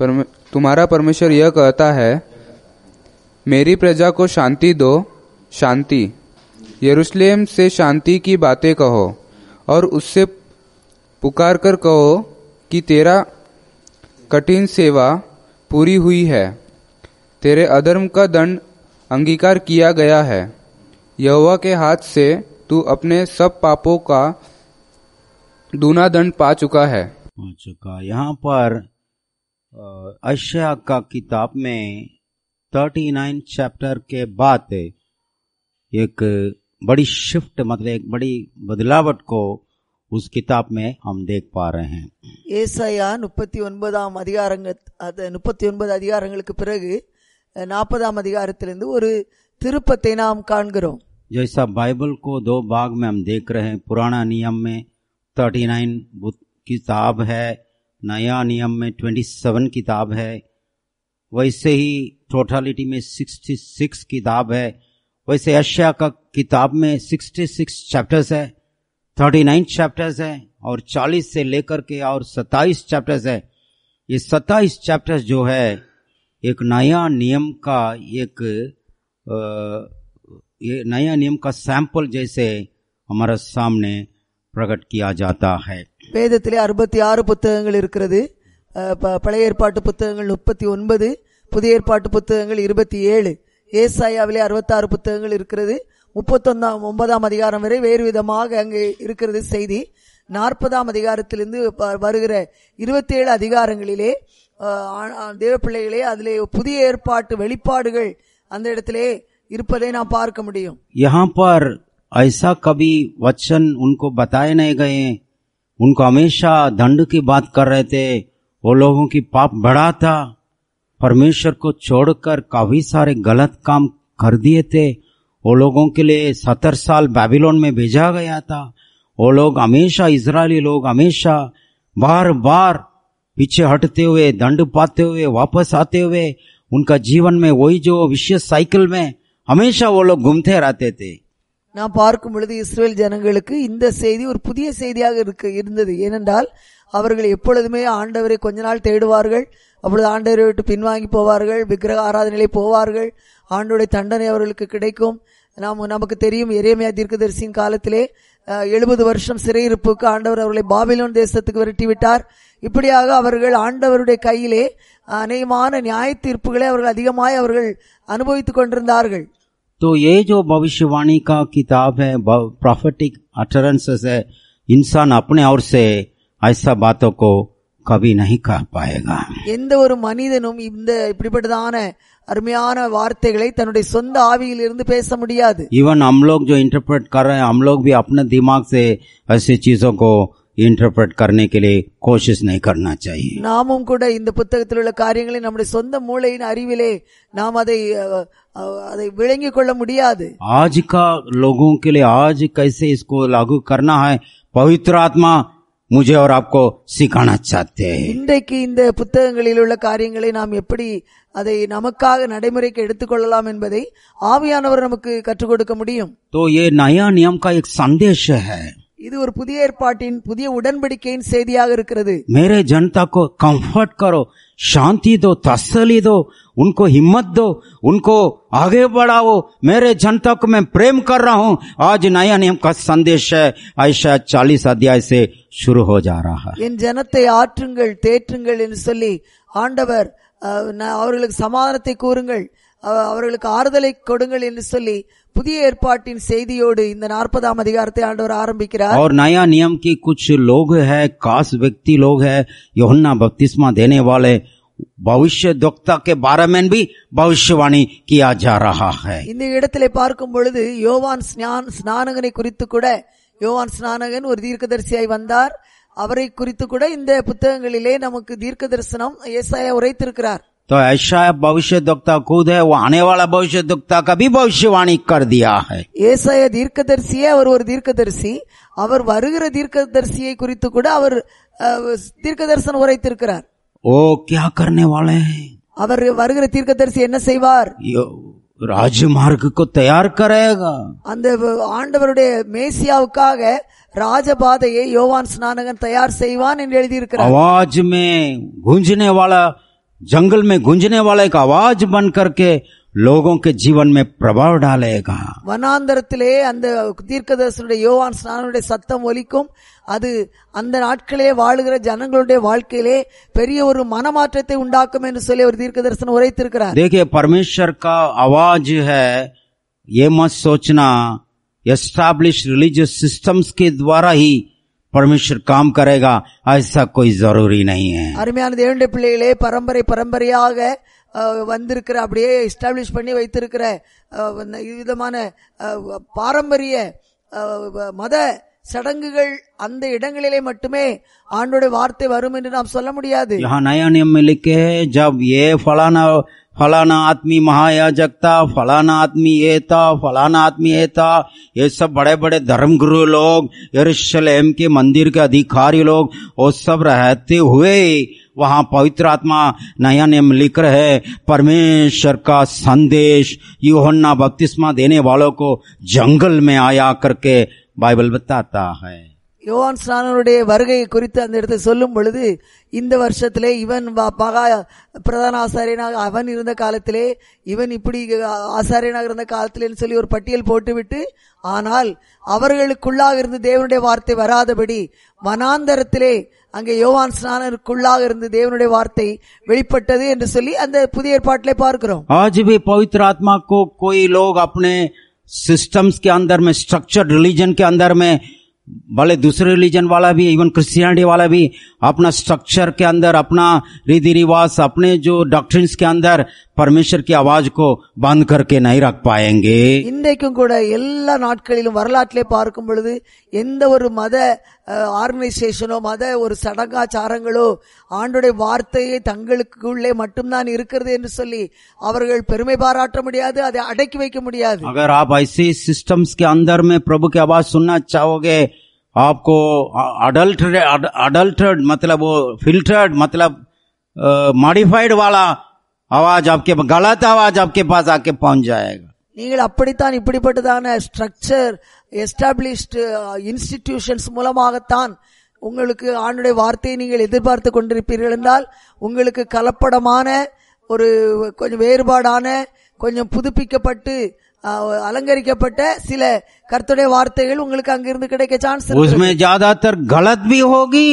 तुम्हारा परमेश्वर यह कहता है मेरी प्रजा को शांति दो शांति यरूशलेम से शांति की बातें कहो और उससे पुकार कर कहो कि तेरा कठिन सेवा पूरी हुई है तेरे अधर्म का दंड अंगीकार किया गया है यहोवा के हाथ से तू अपने सब पापों का दूना दंड पा चुका है पा चुका यहाँ पर अशिया का किताब में थर्टी नाइन चैप्टर के बाद एक बड़ी शिफ्ट मतलब एक बड़ी बदलावट को उस किताब में हम देख पा रहे हैं ஏசாயா முப்பத்தி அதிகாரங்க முப்பத்தி ஒன்பது அதிகாரங்களுக்கு பிறகு அதிகாரத்திலிருந்து ஒரு திருப்பத்தை நாம் காண்கிறோம் जैसा बाइबल को दो भाग में हम देख रहे हैं पुराना नियम में थर्टी नाइन किताब है नया नियम में ट्वेंटी सेवन किताब है वैसे ही टोटलिटी में सिक्सटी सिक्स किताब है वैसे अशिया का किताब में सिक्सटी सिक्स चैप्टर्स है थर्टी नाइन चैप्टर्स है और चालीस से लेकर के और सत्ताईस चैप्टर्स है ये सत्ताईस चैप्टर्स जो है एक नया नियम का एक आ, ये नया नियम का सैंपल जैसे हमारा सामने प्रकट किया जाता है வேதத்திலே அறுபத்தி ஆறு புத்தகங்கள் இருக்கிறது ப பழைய ஏற்பாட்டு புத்தகங்கள் முப்பத்தி ஒன்பது புதிய ஏற்பாட்டு புத்தகங்கள் இருபத்தி ஏழு ஏசாயாவிலே அறுபத்தாறு புத்தகங்கள் இருக்கிறது முப்பத்தொன்னாம் ஒன்பதாம் அதிகாரம் வரை வேறு விதமாக அங்கே இருக்கிறது செய்தி நாற்பதாம் அதிகாரத்திலிருந்து வருகிற இருபத்தி ஏழு அதிகாரங்களிலே தேவப்பிள்ளைகளே அதிலே புதிய ஏற்பாட்டு வெளிப்பாடுகள் அந்த இடத்திலே இருப்பதை நாம் பார்க்க முடியும் यहाँ பார் ऐसा कभी வச்சன் उनको बताए उनको हमेशा दंड की बात कर रहे थे वो लोगों की पाप बढ़ा था परमेश्वर को छोड़कर काफी सारे गलत काम कर दिए थे वो लोगों के लिए सत्तर साल बेबीलोन में भेजा गया था वो लोग हमेशा इसराइली लोग हमेशा बार बार पीछे हटते हुए दंड पाते हुए वापस आते हुए उनका जीवन में वही जो विशेष साइकिल में हमेशा वो लोग घूमते रहते थे நான் பார்க்கும் பொழுது இஸ்ரேல் ஜனங்களுக்கு இந்த செய்தி ஒரு புதிய செய்தியாக இருக்கு இருந்தது ஏனென்றால் அவர்கள் எப்பொழுதுமே ஆண்டவரை கொஞ்ச நாள் தேடுவார்கள் அப்பொழுது ஆண்டவரை விட்டு பின்வாங்கி போவார்கள் விக்கிரக ஆராதனையிலே போவார்கள் ஆண்டோடைய தண்டனை அவர்களுக்கு கிடைக்கும் நாம் நமக்கு தெரியும் எரேமியா தீர்க்கதரிசியின் காலத்திலே எழுபது வருஷம் சிறையிருப்புக்கு ஆண்டவர் அவர்களை பாபிலோன் தேசத்துக்கு விரட்டி விட்டார் இப்படியாக அவர்கள் ஆண்டவருடைய கையிலே அநேகமான நியாய தீர்ப்புகளை அவர்கள் அதிகமாய் அவர்கள் அனுபவித்துக் கொண்டிருந்தார்கள் तो ये जो भविष्यवाणी का किताब है प्रॉफिटिक अटरेंसेस है इंसान अपने और से ऐसा बातों को कभी नहीं कह எந்த ஒரு மனிதனும் இந்த இப்படிப்பட்டதான அருமையான வார்த்தைகளை தன்னுடைய சொந்த ஆவியில் இருந்து பேச முடியாது हम लोग जो इंटरप्रेट कर रहे हैं हम लोग भी अपने दिमाग से ऐसी चीजों को இன்டர்பிரட் करने के लिए कोशिश नहीं करना நாமும் கூட இந்த புத்தகத்தில் உள்ள காரியங்களை நம்முடைய சொந்த மூளையின் அறிவிலே நாம் அதை அதை விளங்கிக் கொள்ள முடியாது आज का लोगों के लिए आज कैसे इसको लागू करना है पवित्र मुझे और आपको सिखाना चाहते हैं இன்றைக்கு இந்த புத்தகங்களில் உள்ள காரியங்களை நாம் எப்படி அதை நமக்காக நடைமுறைக்கு எடுத்துக்கொள்ளலாம் என்பதை ஆவியானவர் நமக்கு கற்றுக் கொடுக்க முடியும் तो ये नया नियम का एक संदेश है இது ஒரு புதிய ஏற்பாட்டின் புதிய உடன்படிக்கையின் செய்தியாக இருக்கிறது மேரே ஜனதா கோ கம்ஃபர்ட் கரோ சாந்தி தோ தசலி தோ உன்கோ ஹிம்மத் தோ உன்கோ ஆகே படாவோ மேரே जनता மேம் பிரேம் प्रेम कर रहा हूँ आज नया नियम का संदेश है आयशा चालीस अध्याय से शुरू हो என் ஜனத்தை ஆற்றுங்கள் தேற்றுங்கள் என்று சொல்லி ஆண்டவர் அவர்களுக்கு சமாதானத்தை கூறுங்கள் அவர்களுக்கு ஆறுதலை கொடுங்கள் என்று சொல்லி புதிய ஏற்பாட்டின் செய்தியோடு இந்த நாற்பதாம் அதிகாரத்தை ஆண்டவர் ஆரம்பிக்கிறார் और நயா நியம் கி कुछ லோக है खास வக்தி லோக है योहन्ना बपतिस्मा देने वाले भविष्य दोक्ता के बारे में भी भविष्यवाणी किया जा रहा இந்த இடத்திலே பார்க்கும் பொழுது யோவான் ஸ்நான் ஸ்நானகனை குறித்து கூட யோவான் ஸ்நானகன் ஒரு தீர்க்கதரிசியாய் வந்தார் அவரை குறித்து கூட இந்த புத்தகங்களிலே நமக்கு தீர்க்க தரிசனம் ஏசாய உரைத்திருக்கிறார் तो ऐसा भविष्य दक्ता खुद है वो आने वाला भविष्य दक्ता का भी भविष्यवाणी कर दिया है ஏசாய தீர்க்கதரிசியே அவர் ஒரு தீர்க்கதரிசி அவர் வருகிற தீர்க்கதரிசியை குறித்து கூட அவர் தீர்க்க தரிசனம் உரைத்திருக்கிறார் ஓ கியா करने वाले அவர் வருகிற தீர்க்கதரிசி என்ன செய்வார் यो राजमार्ग को तैयार அந்த ஆண்டவருடைய மேசியாவுக்காக ராஜபாதையை யோவான் ஸ்நானகன் தயார் செய்வான் என்று எழுதியிருக்கிறார் आवाज में गूंजने जंगल में गूंजने वाला एक आवाज बन करके லோகம் ஜீவன் மே பிரபாவ் வனாந்தரத்திலே அந்த தீர்க்கதரிசனுடைய யோவான் ஸ்நானனுடைய சத்தம் ஒலிக்கும் அது அந்த நாட்களே வாழுகிற ஜனங்களுடைய வாழ்க்கையிலே பெரிய ஒரு மனமாற்றத்தை உண்டாக்கும் என்று சொல்லி ஒரு தீர்க்கதரிசனம் உரைத்திருக்கிறார் தேகிய பரமேஸ்வர் கா आवाज है ये मत सोचना एस्टैब्लिश रिलीजियस सिस्टम्स के द्वारा பரமேஸ்வர் காம் கரேகா ஐசா कोई ஜரூரி नहीं அருமையான தேவண்ட பிள்ளைகளே பரம்பரை பரம்பரையாக வந்திருக்கிற அப்படியே எஸ்டாப்ளிஷ் பண்ணி வைத்திருக்கிற விதமான பாரம்பரிய மத சடங்குகள் அந்த இடங்களிலே மட்டுமே ஆண்டோட வார்த்தை வரும் என்று நாம் சொல்ல முடியாது नया नियम में लिखे जब ये फलाना फलाना आदमी महायाजक था फलाना आदमी ये था फलाना आदमी ये था ये सब बड़े बड़े धर्म गुरु लोग यरूशलेम के मंदिर के अधिकारी लोग वो सब रहते हुए वहाँ पवित्र आत्मा नया नियम लिख रहे परमेश्वर का संदेश योहन्ना बपतिस्मा देने वालों को जंगल में आया करके பைபிள் வித்தாத்தாக யோவான் ஸ்நானனுடைய வருகை குறித்து அந்த இடத்தை சொல்லும் பொழுது இந்த வருஷத்திலே இவன் பகா பிரதான ஆசாரியனாக அவன் இருந்த காலத்திலே இவன் இப்படி ஆசாரியனாக இருந்த காலத்திலேன்னு சொல்லி ஒரு பட்டியல் போட்டுவிட்டு ஆனால் அவர்களுக்குள்ளாக இருந்து தேவனுடைய வார்த்தை வராதபடி வனாந்தரத்திலே அங்கே யோவான் ஸ்நானருக்குள்ளாக இருந்து தேவனுடைய வார்த்தை வெளிப்பட்டது என்று சொல்லி அந்த புதிய ஏற்பாட்டிலே பார்க்கிறோம் ஆஜிபி भी ஆத்மா आत्मा को सिस्टम्स के अंदर में स्ट्रक्चर रिलीजन के अंदर में भले दूसरे रिलीजन वाला भी इवन क्रिश्चियनिटी वाला भी अपना स्ट्रक्चर के अंदर अपना रीति रिवाज अपने जो डॉक्ट्रिन्स के अंदर பரமேஸ்வர் கி ஆவாஜ் கோ பந்த் கர்க்கே நை ரக் பாயங்கே இன்றைக்கும் கூட எல்லா நாட்களிலும் வரலாற்றிலே பார்க்கும் பொழுது எந்த ஒரு மத ஆர்கனைசேஷனோ மத ஒரு சடங்காச்சாரங்களோ ஆண்டுடைய வார்த்தையை தங்களுக்குள்ளே மட்டும்தான் இருக்கிறது என்று சொல்லி அவர்கள் பெருமை பாராட்ட முடியாது அதை அடக்கி வைக்க முடியாது அகர் ஆப் ஐசி சிஸ்டம்ஸ் கே அந்தர் மே பிரபு கே ஆவாஸ் சுன்னா சாவோகே ஆப்கோ அடல்ட் அடல்ட் मतलब वो फिल्टर्ड மாடிஃபைடு मॉडिफाइड आवाज आपके கலாத் ஆவாஜ் आपके पास आके पहुंच जाएगा நீங்கள் அப்படித்தான் இப்படிப்பட்டதான ஸ்ட்ரக்சர் எஸ்டாப்ளிஷ்டு இன்ஸ்டிடியூஷன்ஸ் மூலமாகத்தான் உங்களுக்கு ஆண்டுடைய வார்த்தையை நீங்கள் எதிர்பார்த்து கொண்டிருப்பீர்கள் என்றால் உங்களுக்கு கலப்படமான ஒரு கொஞ்சம் வேறுபாடான கொஞ்சம் புதுப்பிக்கப்பட்டு अलंगरिக்கப்பட்ட சில கர்த்தருடைய उसमें ज्यादातर गलत भी होगी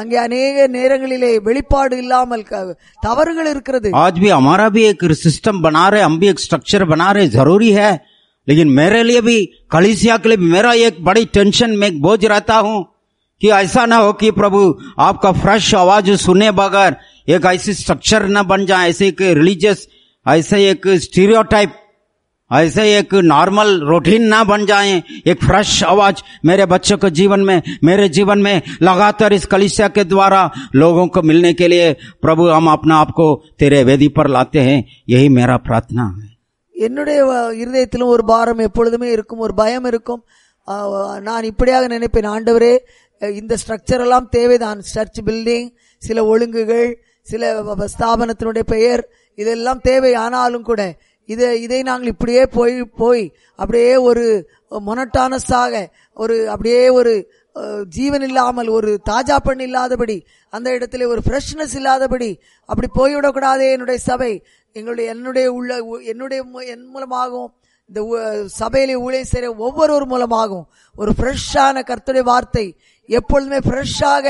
अनेक நேரங்களிலே வெளிப்பாடு आज भी हमारा भी एक सिस्टम बना रहे हम भी एक स्ट्रक्चर बना रहे जरूरी है लेकिन मेरे लिए भी कलिसिया के लिए भी मेरा एक बड़ी टेंशन में बोझ रहता हूँ कि ऐसा ना हो कि प्रभु आपका फ्रेश आवाज सुने बगैर एक ऐसी स्ट्रक्चर ना बन जाए ऐसे एक रिलीजियस ऐसे एक स्टीरियोटाइप ऐसे एक नॉर्मल रूटीन ना बन जाए एक फ्रेश आवाज मेरे बच्चों के जीवन में मेरे जीवन में लगातार इस कलिसिया के द्वारा लोगों को मिलने के लिए प्रभु हम अपना आपको तेरे वेदी पर लाते हैं यही मेरा प्रार्थना है என்னுடைய இருதயத்திலும் ஒரு பாரம் எப்பொழுதுமே இருக்கும் ஒரு பயம் இருக்கும் நான் இப்படியாக நினைப்பேன் ஆண்டவரே இந்த ஸ்ட்ரக்சர் எல்லாம் தேவைதான் சர்ச் பில்டிங் சில ஒழுங்குகள் சில ஸ்தாபனத்தினுடைய பெயர் இதெல்லாம் தேவை ஆனாலும் கூட இதை இதை நாங்கள் இப்படியே போய் போய் அப்படியே ஒரு மொனட்டானஸாக ஒரு அப்படியே ஒரு ஜீவன் இல்லாமல் ஒரு தாஜா பெண் இல்லாதபடி அந்த இடத்துல ஒரு ஃப்ரெஷ்னஸ் இல்லாதபடி அப்படி போய்விடக்கூடாதே என்னுடைய சபை எங்களுடைய என்னுடைய உள்ள என்னுடைய என் மூலமாகவும் இந்த சபையில ஊழியர் செய்கிற ஒவ்வொருவர் மூலமாகவும் ஒரு ஃப்ரெஷ்ஷான கர்த்தருடைய வார்த்தை எப்பொழுதுமே ஃப்ரெஷ்ஷாக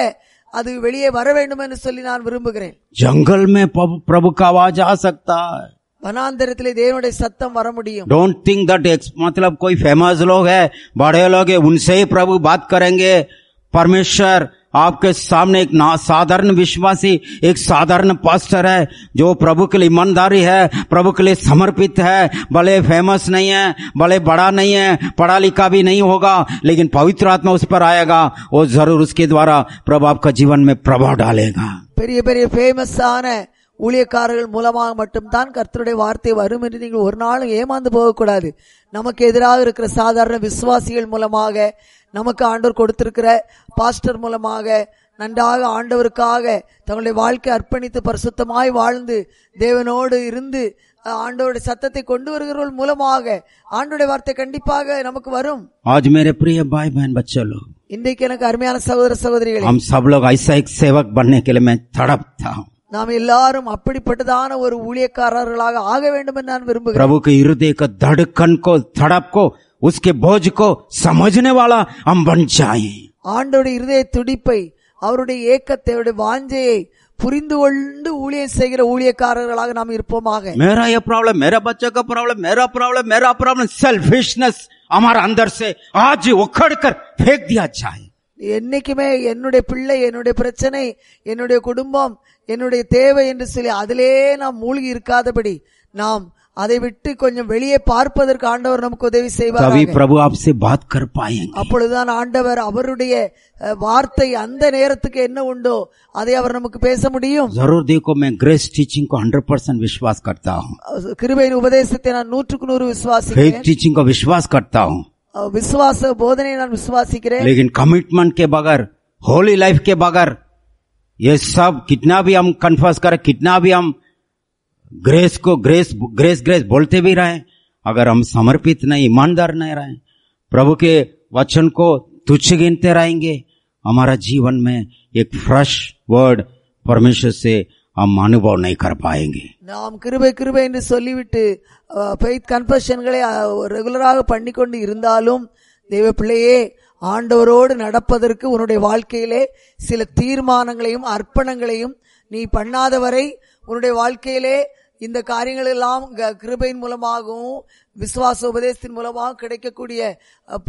அது வெளியே வர வேண்டும் என்று சொல்லி நான் விரும்புகிறேன் ஜங்கல் மே பிரபு கா சக்தா वनांतरத்திலே தேவனுடைய சத்தம் வர முடியும் डोंट थिंक दैट मतलब कोई फेमस लोग है बड़े लोग है उनसे ही प्रभु बात करेंगे परमेश्वर आपके सामने एक साधारण विश्वासी एक साधारण पास्टर है जो प्रभु के लिए ईमानदारी है प्रभु के लिए समर्पित है भले फेमस नहीं है भले बड़ा नहीं है पढ़ा लिखा भी नहीं होगा लेकिन पवित्र आत्मा उस पर आएगा वो जरूर उसके द्वारा प्रभु आपका जीवन में प्रभाव डालेगा फेमस பெரிய ஃபேமஸான ஊழியக்காரர்கள் மூலமாக மட்டும்தான் கர்த்தருடைய வார்த்தை வரும் என்று நீங்கள் ஒரு நாளும் ஏமாந்து போகக்கூடாது நமக்கு எதிராக இருக்கிற சாதாரண விசுவாசிகள் மூலமாக நமக்கு ஆண்டவர் கொடுத்திருக்கிற பாஸ்டர் மூலமாக நன்றாக ஆண்டவருக்காக தங்களுடைய வாழ்க்கை அர்ப்பணித்து பரிசுத்தமாய் வாழ்ந்து தேவனோடு இருந்து ஆண்டோட சத்தத்தை கொண்டு வருகிறவர்கள் மூலமாக ஆண்டோடைய வார்த்தை கண்டிப்பாக நமக்கு வரும் ஆஜ் மேரே பிரிய பாய் பயன் பச்சோ இன்றைக்கு எனக்கு அருமையான சகோதர சகோதரிகள் हम सब लोग ऐसा एक நாம் எல்லாரும் அப்படிப்பட்டதான ஒரு ஊழியக்காரர்களாக ஆக வேண்டும் என்று நான் விரும்புகிறேன் प्रभु के हृदय का धड़कन को धड़प को उसके बोझ ஆண்டோட இருதய துடிப்பை அவருடைய ஏக்கத்தையோட வாஞ்சையை புரிந்து கொண்டு ஊழியம் செய்கிற ஊழியக்காரர்களாக நாம் இருப்போமாக मेरा ये प्रॉब्लम मेरा बच्चा का प्रॉब्लम मेरा प्रॉब्लम मेरा प्रॉब्लम सेल्फिशनेस हमारा अंदर से आज என்றைக்குமே என்னுடைய பிள்ளை என்னுடைய பிரச்சனை என்னுடைய குடும்பம் என்னுடைய தேவை என்று சொல்லி அதிலே நாம் மூழ்கி இருக்காதபடி நாம் அதை விட்டு கொஞ்சம் வெளியே பார்ப்பதற்கு ஆண்டவர் நமக்கு உதவி செய்வார் பிரபு அப்பொழுதுதான் ஆண்டவர் அவருடைய வார்த்தை அந்த நேரத்துக்கு என்ன உண்டோ அதை அவர் நமக்கு பேச முடியும் கிருபையின் உபதேசத்தை நான் நூற்றுக்கு நூறு விசுவாசிக்கிறேன் ஃபேத் टीचिंग கட்டாகும் विश्वास बोधने विश्वास लेकिन कमिटमेंट के बगैर होली लाइफ के बगैर ये सब कितना भी हम कन्फर्स करें कितना भी हम ग्रेस को ग्रेस ग्रेस ग्रेस बोलते भी रहे अगर हम समर्पित नहीं ईमानदार नहीं रहे प्रभु के वचन को तुच्छ गिनते रहेंगे हमारा जीवन में एक फ्रेश वर्ड परमेश्वर से हम அனுபவனை नहीं நாம் கிருபை கிருபை என்று சொல்லிவிட்டு ஃபெய்த் கன்ஃபஷன்களை ரெகுலராக பண்ணிக்கொண்டு இருந்தாலும் தெய்வ பிள்ளையே ஆண்டவரோடு நடப்பதற்கு உன்னுடைய வாழ்க்கையிலே சில தீர்மானங்களையும் அர்ப்பணங்களையும் நீ பண்ணாத வரை உன்னுடைய வாழ்க்கையிலே இந்த காரியங்கள் எல்லாம் கிருபையின் மூலமாகவும் விசுவாச உபதேசத்தின் மூலமாக கிடைக்கக்கூடிய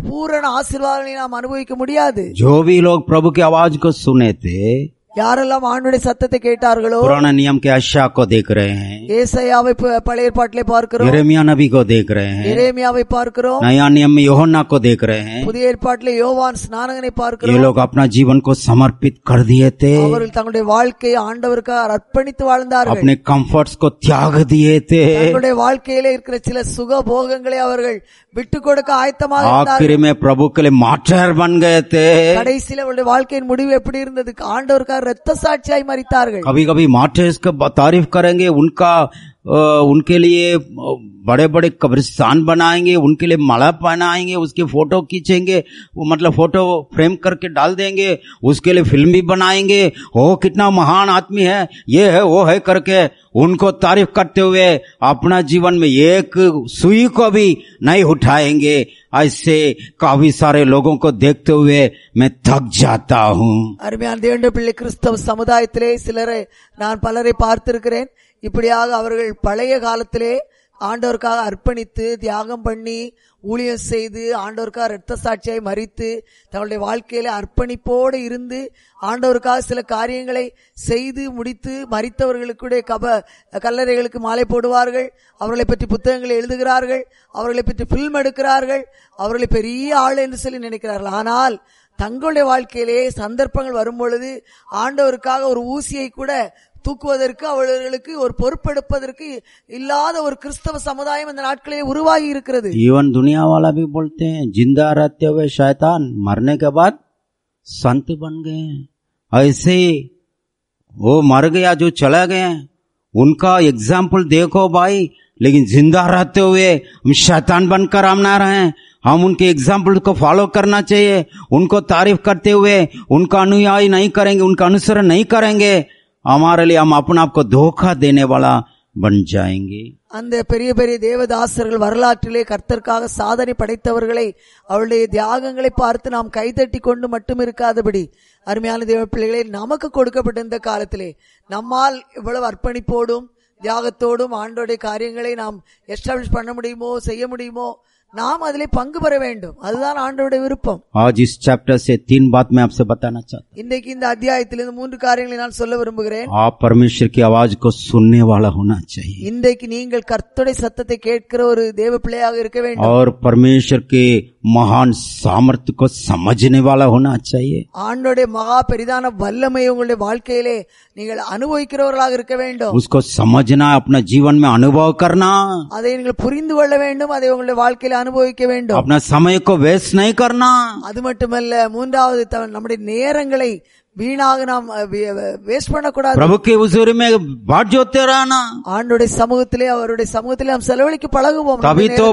பூரண ஆசீர்வாதங்களை நாம் அனுபவிக்க முடியாது ஜோவி லோக் பிரபுக்கு அவாஜ்க்கு சுனேத்து யாரெல்லாம் ஆண்டுடைய சத்தத்தை கேட்டார்களோ पुराना नियम के अशा को देख रहे हैं பழைய ஏற்பாட்டிலே பார்க்கிறோம் यरेमिया नबी को देख रहे हैं பார்க்கிறோம் नया नियम में योहन्ना को देख புதிய ஏற்பாட்டிலே யோவான் ஸ்நானகனை ये பார்க்கிறோம் लोग अपना जीवन को समर्पित कर दिए थे அவர்கள் தங்களுடைய வாழ்க்கையை ஆண்டவருக்காக அர்ப்பணித்து வாழ்ந்தார்கள் अपने கம்ஃபர்ட்ஸ் को त्याग दिए தங்களுடைய வாழ்க்கையில இருக்கிற சில சுக போகங்களை அவர்கள் விட்டு கொடுக்க ஆயத்தமாக இருந்தார்கள் பிரபுக்களை में प्रभु के கடைசியில அவருடைய வாழ்க்கையின் முடிவு எப்படி இருந்தது ஆண்டவருக்காக रक्त साक्षी मरीता कभी कभी माठे तारीफ करेंगे उनका उनके लिए बड़े बड़े कब्रिस्तान बनाएंगे उनके लिए माला पहनाएंगे उसके फोटो खींचेंगे वो मतलब फोटो फ्रेम करके डाल देंगे उसके लिए फिल्म भी बनाएंगे वो कितना महान आदमी है ये है वो है करके उनको तारीफ करते हुए अपना जीवन में एक सुई को भी नहीं उठाएंगे ऐसे काफी सारे लोगों को देखते हुए मैं थक जाता हूँ अरे मैं क्रिस्तव समुदाय சிலரை இப்படியாக அவர்கள் பழைய காலத்திலே ஆண்டோருக்காக அர்ப்பணித்து தியாகம் பண்ணி ஊழியம் செய்து ஆண்டோருக்காக இரத்த சாட்சியை மறித்து தங்களுடைய வாழ்க்கையில அர்ப்பணிப்போடு இருந்து ஆண்டோருக்காக சில காரியங்களை செய்து முடித்து மறித்தவர்களுக்குடைய கப கல்லறைகளுக்கு மாலை போடுவார்கள் அவர்களை பற்றி புத்தகங்களை எழுதுகிறார்கள் அவர்களை பற்றி ஃபில்ம் எடுக்கிறார்கள் அவர்களை பெரிய ஆள் என்று சொல்லி நினைக்கிறார்கள் ஆனால் தங்களுடைய வாழ்க்கையிலேயே சந்தர்ப்பங்கள் வரும் பொழுது ஆண்டவருக்காக ஒரு ஊசியை கூட தூக்குவதற்கு அவர்களுக்கு ஒரு பொறுப்பெடுப்பதற்கு இல்லாத ஒரு கிறிஸ்தவ சமுதாயம் இந்த நாட்களே உருவாகி இருக்கிறது ஈவன் जिंदा रहते हुए शैतान मरने के बाद जो चले गए उनका एग्जाम्पल देखो भाई लेकिन जिंदा रहते हुए हम शैतान बनकर हम ना रहे हम उनके एग्जाम्पल को फॉलो करना चाहिए उनको तारीफ करते हुए उनका अनुयायी नहीं करेंगे उनका अनुसरण नहीं करेंगे हमारे लिए हम अपने आप को धोखा देने ஜாயங்கி அந்த பெரிய பெரிய தேவதாசர்கள் வரலாற்றிலே கர்த்தர்க்காக சாதனை படைத்தவர்களை அவருடைய தியாகங்களை பார்த்து நாம் கைதட்டி கொண்டு மட்டும் இருக்காதபடி அருமையான தேவ பிள்ளைகளை நமக்கு கொடுக்கப்பட்டிருந்த காலத்திலே நம்மால் இவ்வளவு அர்ப்பணிப்போடும் தியாகத்தோடும் ஆண்டோடைய காரியங்களை நாம் எஸ்டாப்ளிஷ் பண்ண முடியுமோ செய்ய முடியுமோ நாம் அதில் பங்கு பெற வேண்டும் அதுதான் ஆண்டோட விருப்பம் ஆஜ் இஸ் சாப்டர் சே தீன் பாத் மே ஆப்சே இன்னைக்கு இந்த அத்தியாயத்திலிருந்து மூன்று காரியங்களை நான் சொல்ல விரும்புகிறேன் ஆ பரமேஸ்வர் கி आवाज को இன்றைக்கு நீங்கள் கர்த்தருடைய சத்தத்தை கேட்கிற ஒரு தேவ பிள்ளையாக இருக்க வேண்டும் और परमेश्वर மகான் सामर्थ्य சமஜனை வாழ ஒன்னு ஆச்சாயே ஆண்டோடைய மகா பெரிதான வல்லமை உங்களுடைய வாழ்க்கையிலே நீங்கள் அனுபவிக்கிறவர்களாக இருக்க வேண்டும் उसको समझना अपना जीवन में अनुभव அதை நீங்கள் புரிந்து கொள்ள வேண்டும் அதை உங்களுடைய வாழ்க்கையில அனுபவிக்க வேண்டும் अपना சமயக்கோ வேஸ்ட் நை கர்ணா அது மட்டுமல்ல மூன்றாவது நம்முடைய நேரங்களை వీణాగం నా వేస్ట్ பண்ணకూడదు ప్రభు కే ఉజూరిమే బాడ్ జోత్తేరానా ఆండిడే సమూహతలే அவருடைய సమూహతలే మనం సెలవేలికి పలగవో తవి తో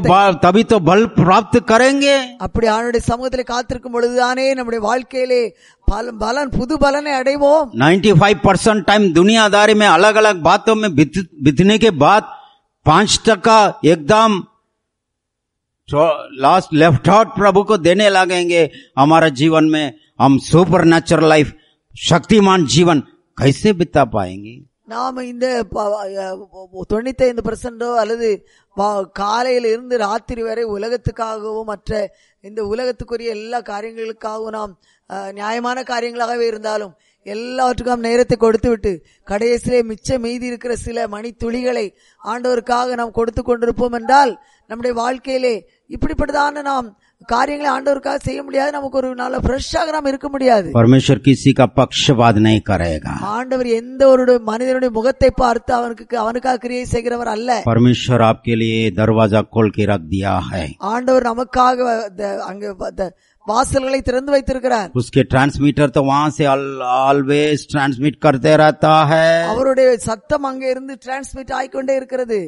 తవి తో బల్ ప్రాప్త karenge అప్డి ఆండిడే సమూహతలే కాతీకుం బోళుదానే నమడే వాల్కేలే బలం బలం పుదు బలనే అడైవో 95% టైం దునియా దారీ మే అలగ అలగ బాత్తుమ్ మే బిత్నే కే బాత్ 5% ఏక్దాం లాస్ట్ లెఫ్ట్ హౌట్ ప్రభు కో దనే లాగेंगे హమార జీవన్ మే హం సూపర్ నేచురల్ లైఫ్ சக்திமான் ஜீவன் கைசே பித்தா பாயங்கி நாம் இந்த தொண்ணூத்தி ஐந்து பர்சன்டோ அல்லது காலையில இருந்து ராத்திரி வரை உலகத்துக்காகவும் மற்ற இந்த உலகத்துக்குரிய எல்லா காரியங்களுக்காகவும் நாம் நியாயமான காரியங்களாகவே இருந்தாலும் எல்லாவற்றுக்கும் நேரத்தை கொடுத்து விட்டு கடைசியிலே மிச்ச மீதி இருக்கிற சில மணித்துளிகளை ஆண்டவருக்காக நாம் கொடுத்து கொண்டிருப்போம் என்றால் நம்முடைய வாழ்க்கையிலே இப்படிப்பட்டதான நாம் காரியங்களை ஆண்டவருக்காக செய்ய முடியாது நமக்கு ஒரு நல்ல ஃப்ரெஷ்ஷாக நாம் இருக்க முடியாது பரமேஸ்வர் கிசி கா நை கரேகா ஆண்டவர் எந்த ஒரு மனிதனுடைய முகத்தை பார்த்து அவனுக்கு அவனுக்காக கிரியை செய்கிறவர் அல்ல பரமேஸ்வர் ஆப்கே லியே தர்வாஜா கோல் கி ரக் தியா ஹை ஆண்டவர் நமக்காக அங்க வாசல்களை திறந்து வைத்திருக்கிறார் உஸ்கே ट्रांसमीटर தோ வாசே ஆல்வேஸ் டிரான்ஸ்மிட் கர்தே करते रहता அவருடைய சத்தம் அங்க இருந்து டிரான்ஸ்மிட் ஆகிக்கொண்டே இருக்கிறது